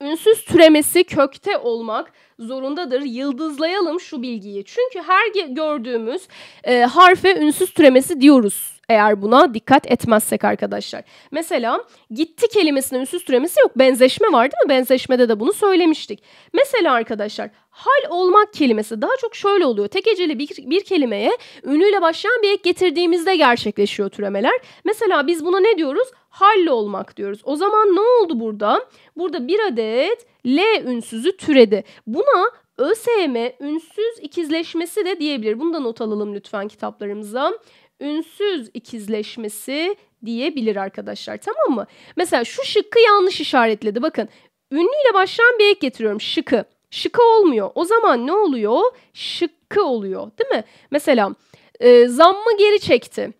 Ünsüz türemesi kökte olmak zorundadır. Yıldızlayalım şu bilgiyi. Çünkü her gördüğümüz e, harfe ünsüz türemesi diyoruz eğer buna dikkat etmezsek arkadaşlar. Mesela gitti kelimesinin üst süremesi yok. Benzeşme var değil mi? Benzeşmede de bunu söylemiştik. Mesela arkadaşlar hal olmak kelimesi daha çok şöyle oluyor. Tek eceli bir, bir kelimeye ünlüyle başlayan bir ek getirdiğimizde gerçekleşiyor türemeler. Mesela biz buna ne diyoruz? Halle olmak diyoruz. O zaman ne oldu burada? Burada bir adet L ünsüzü türedi. Buna ÖSYM ünsüz ikizleşmesi de diyebilir. Bunu da not alalım lütfen kitaplarımıza ünsüz ikizleşmesi diyebilir arkadaşlar tamam mı? Mesela şu şıkkı yanlış işaretledi bakın. Ünlüyle başlayan bir ek getiriyorum şıkı. Şıkı olmuyor. O zaman ne oluyor? Şıkkı oluyor değil mi? Mesela e, zammı geri çekti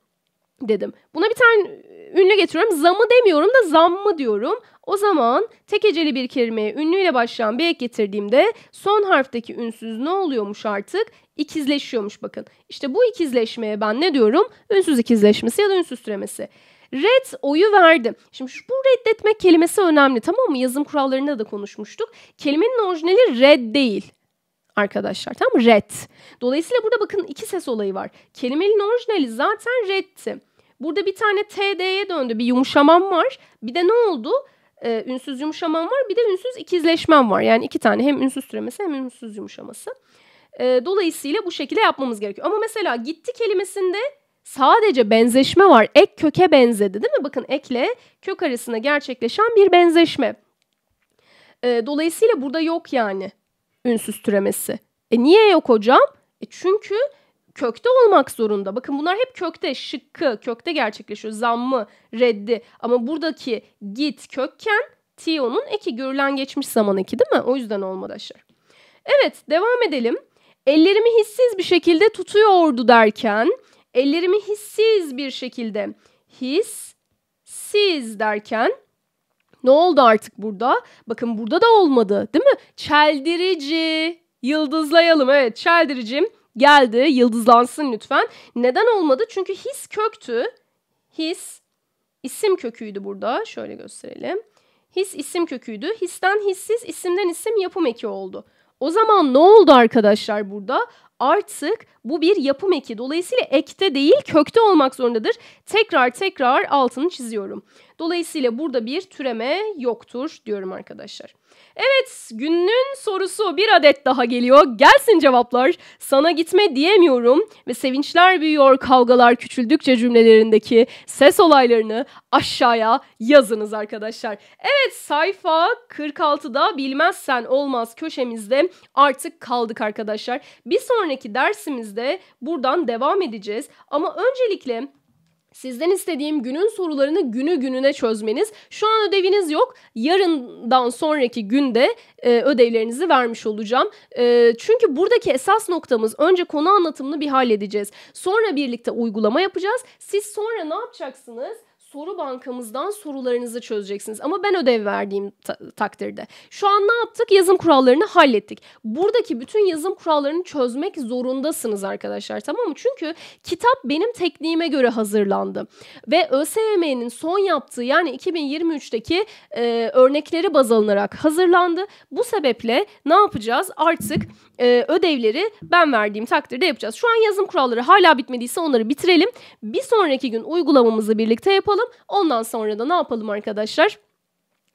dedim. Buna bir tane ünlü getiriyorum. Zamı demiyorum da zam mı diyorum. O zaman tek heceli bir kelimeye ünlüyle başlayan bir ek getirdiğimde son harfteki ünsüz ne oluyormuş artık? İkizleşiyormuş bakın. İşte bu ikizleşmeye ben ne diyorum? Ünsüz ikizleşmesi ya da ünsüz türemesi. Red oyu verdim. Şimdi şu, bu reddetmek kelimesi önemli tamam mı? Yazım kurallarında da konuşmuştuk. Kelimenin orijinali red değil arkadaşlar. Tamam mı? Red. Dolayısıyla burada bakın iki ses olayı var. Kelimenin orijinali zaten red'ti. Burada bir tane TD'ye döndü. Bir yumuşamam var. Bir de ne oldu? Ee, ünsüz yumuşamam var. Bir de ünsüz ikizleşmem var. Yani iki tane hem ünsüz türemesi hem ünsüz yumuşaması. Ee, dolayısıyla bu şekilde yapmamız gerekiyor. Ama mesela gitti kelimesinde sadece benzeşme var. Ek köke benzedi değil mi? Bakın ekle kök arasında gerçekleşen bir benzeşme. Ee, dolayısıyla burada yok yani ünsüz türemesi. E niye yok hocam? E çünkü kökte olmak zorunda. Bakın bunlar hep kökte, şıkkı, kökte gerçekleşiyor. Zammı, reddi. Ama buradaki git kökken Tio'nun eki görülen geçmiş zaman eki değil mi? O yüzden olmadı aşır. Evet devam edelim. Ellerimi hissiz bir şekilde tutuyordu derken ellerimi hissiz bir şekilde his siz derken ne oldu artık burada? Bakın burada da olmadı değil mi? Çeldirici yıldızlayalım evet çeldiricim geldi yıldızlansın lütfen. Neden olmadı? Çünkü his köktü. His isim köküydü burada. Şöyle gösterelim. His isim köküydü. Histen hissiz, isimden isim yapım eki oldu. O zaman ne oldu arkadaşlar burada? Artık bu bir yapım eki. Dolayısıyla ekte değil kökte olmak zorundadır. Tekrar tekrar altını çiziyorum. Dolayısıyla burada bir türeme yoktur diyorum arkadaşlar. Evet günün sorusu bir adet daha geliyor. Gelsin cevaplar. Sana gitme diyemiyorum ve sevinçler büyüyor kavgalar küçüldükçe cümlelerindeki ses olaylarını aşağıya yazınız arkadaşlar. Evet sayfa 46'da bilmezsen olmaz köşemizde artık kaldık arkadaşlar. Bir sonraki dersimizde buradan devam edeceğiz. Ama öncelikle Sizden istediğim günün sorularını günü gününe çözmeniz. Şu an ödeviniz yok. Yarından sonraki günde e, ödevlerinizi vermiş olacağım. E, çünkü buradaki esas noktamız önce konu anlatımını bir halledeceğiz. Sonra birlikte uygulama yapacağız. Siz sonra ne yapacaksınız? soru bankamızdan sorularınızı çözeceksiniz. Ama ben ödev verdiğim ta- takdirde. Şu an ne yaptık? Yazım kurallarını hallettik. Buradaki bütün yazım kurallarını çözmek zorundasınız arkadaşlar tamam mı? Çünkü kitap benim tekniğime göre hazırlandı. Ve ÖSYM'nin son yaptığı yani 2023'teki e, örnekleri baz alınarak hazırlandı. Bu sebeple ne yapacağız? Artık e, ödevleri ben verdiğim takdirde yapacağız. Şu an yazım kuralları hala bitmediyse onları bitirelim. Bir sonraki gün uygulamamızı birlikte yapalım. Ondan sonra da ne yapalım arkadaşlar?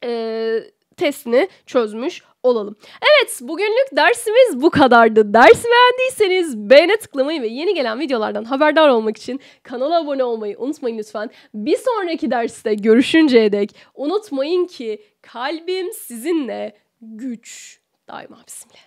E, testini çözmüş olalım. Evet bugünlük dersimiz bu kadardı. Dersi beğendiyseniz beğene tıklamayı ve yeni gelen videolardan haberdar olmak için kanala abone olmayı unutmayın lütfen. Bir sonraki derste görüşünceye dek unutmayın ki kalbim sizinle güç daima bizimle.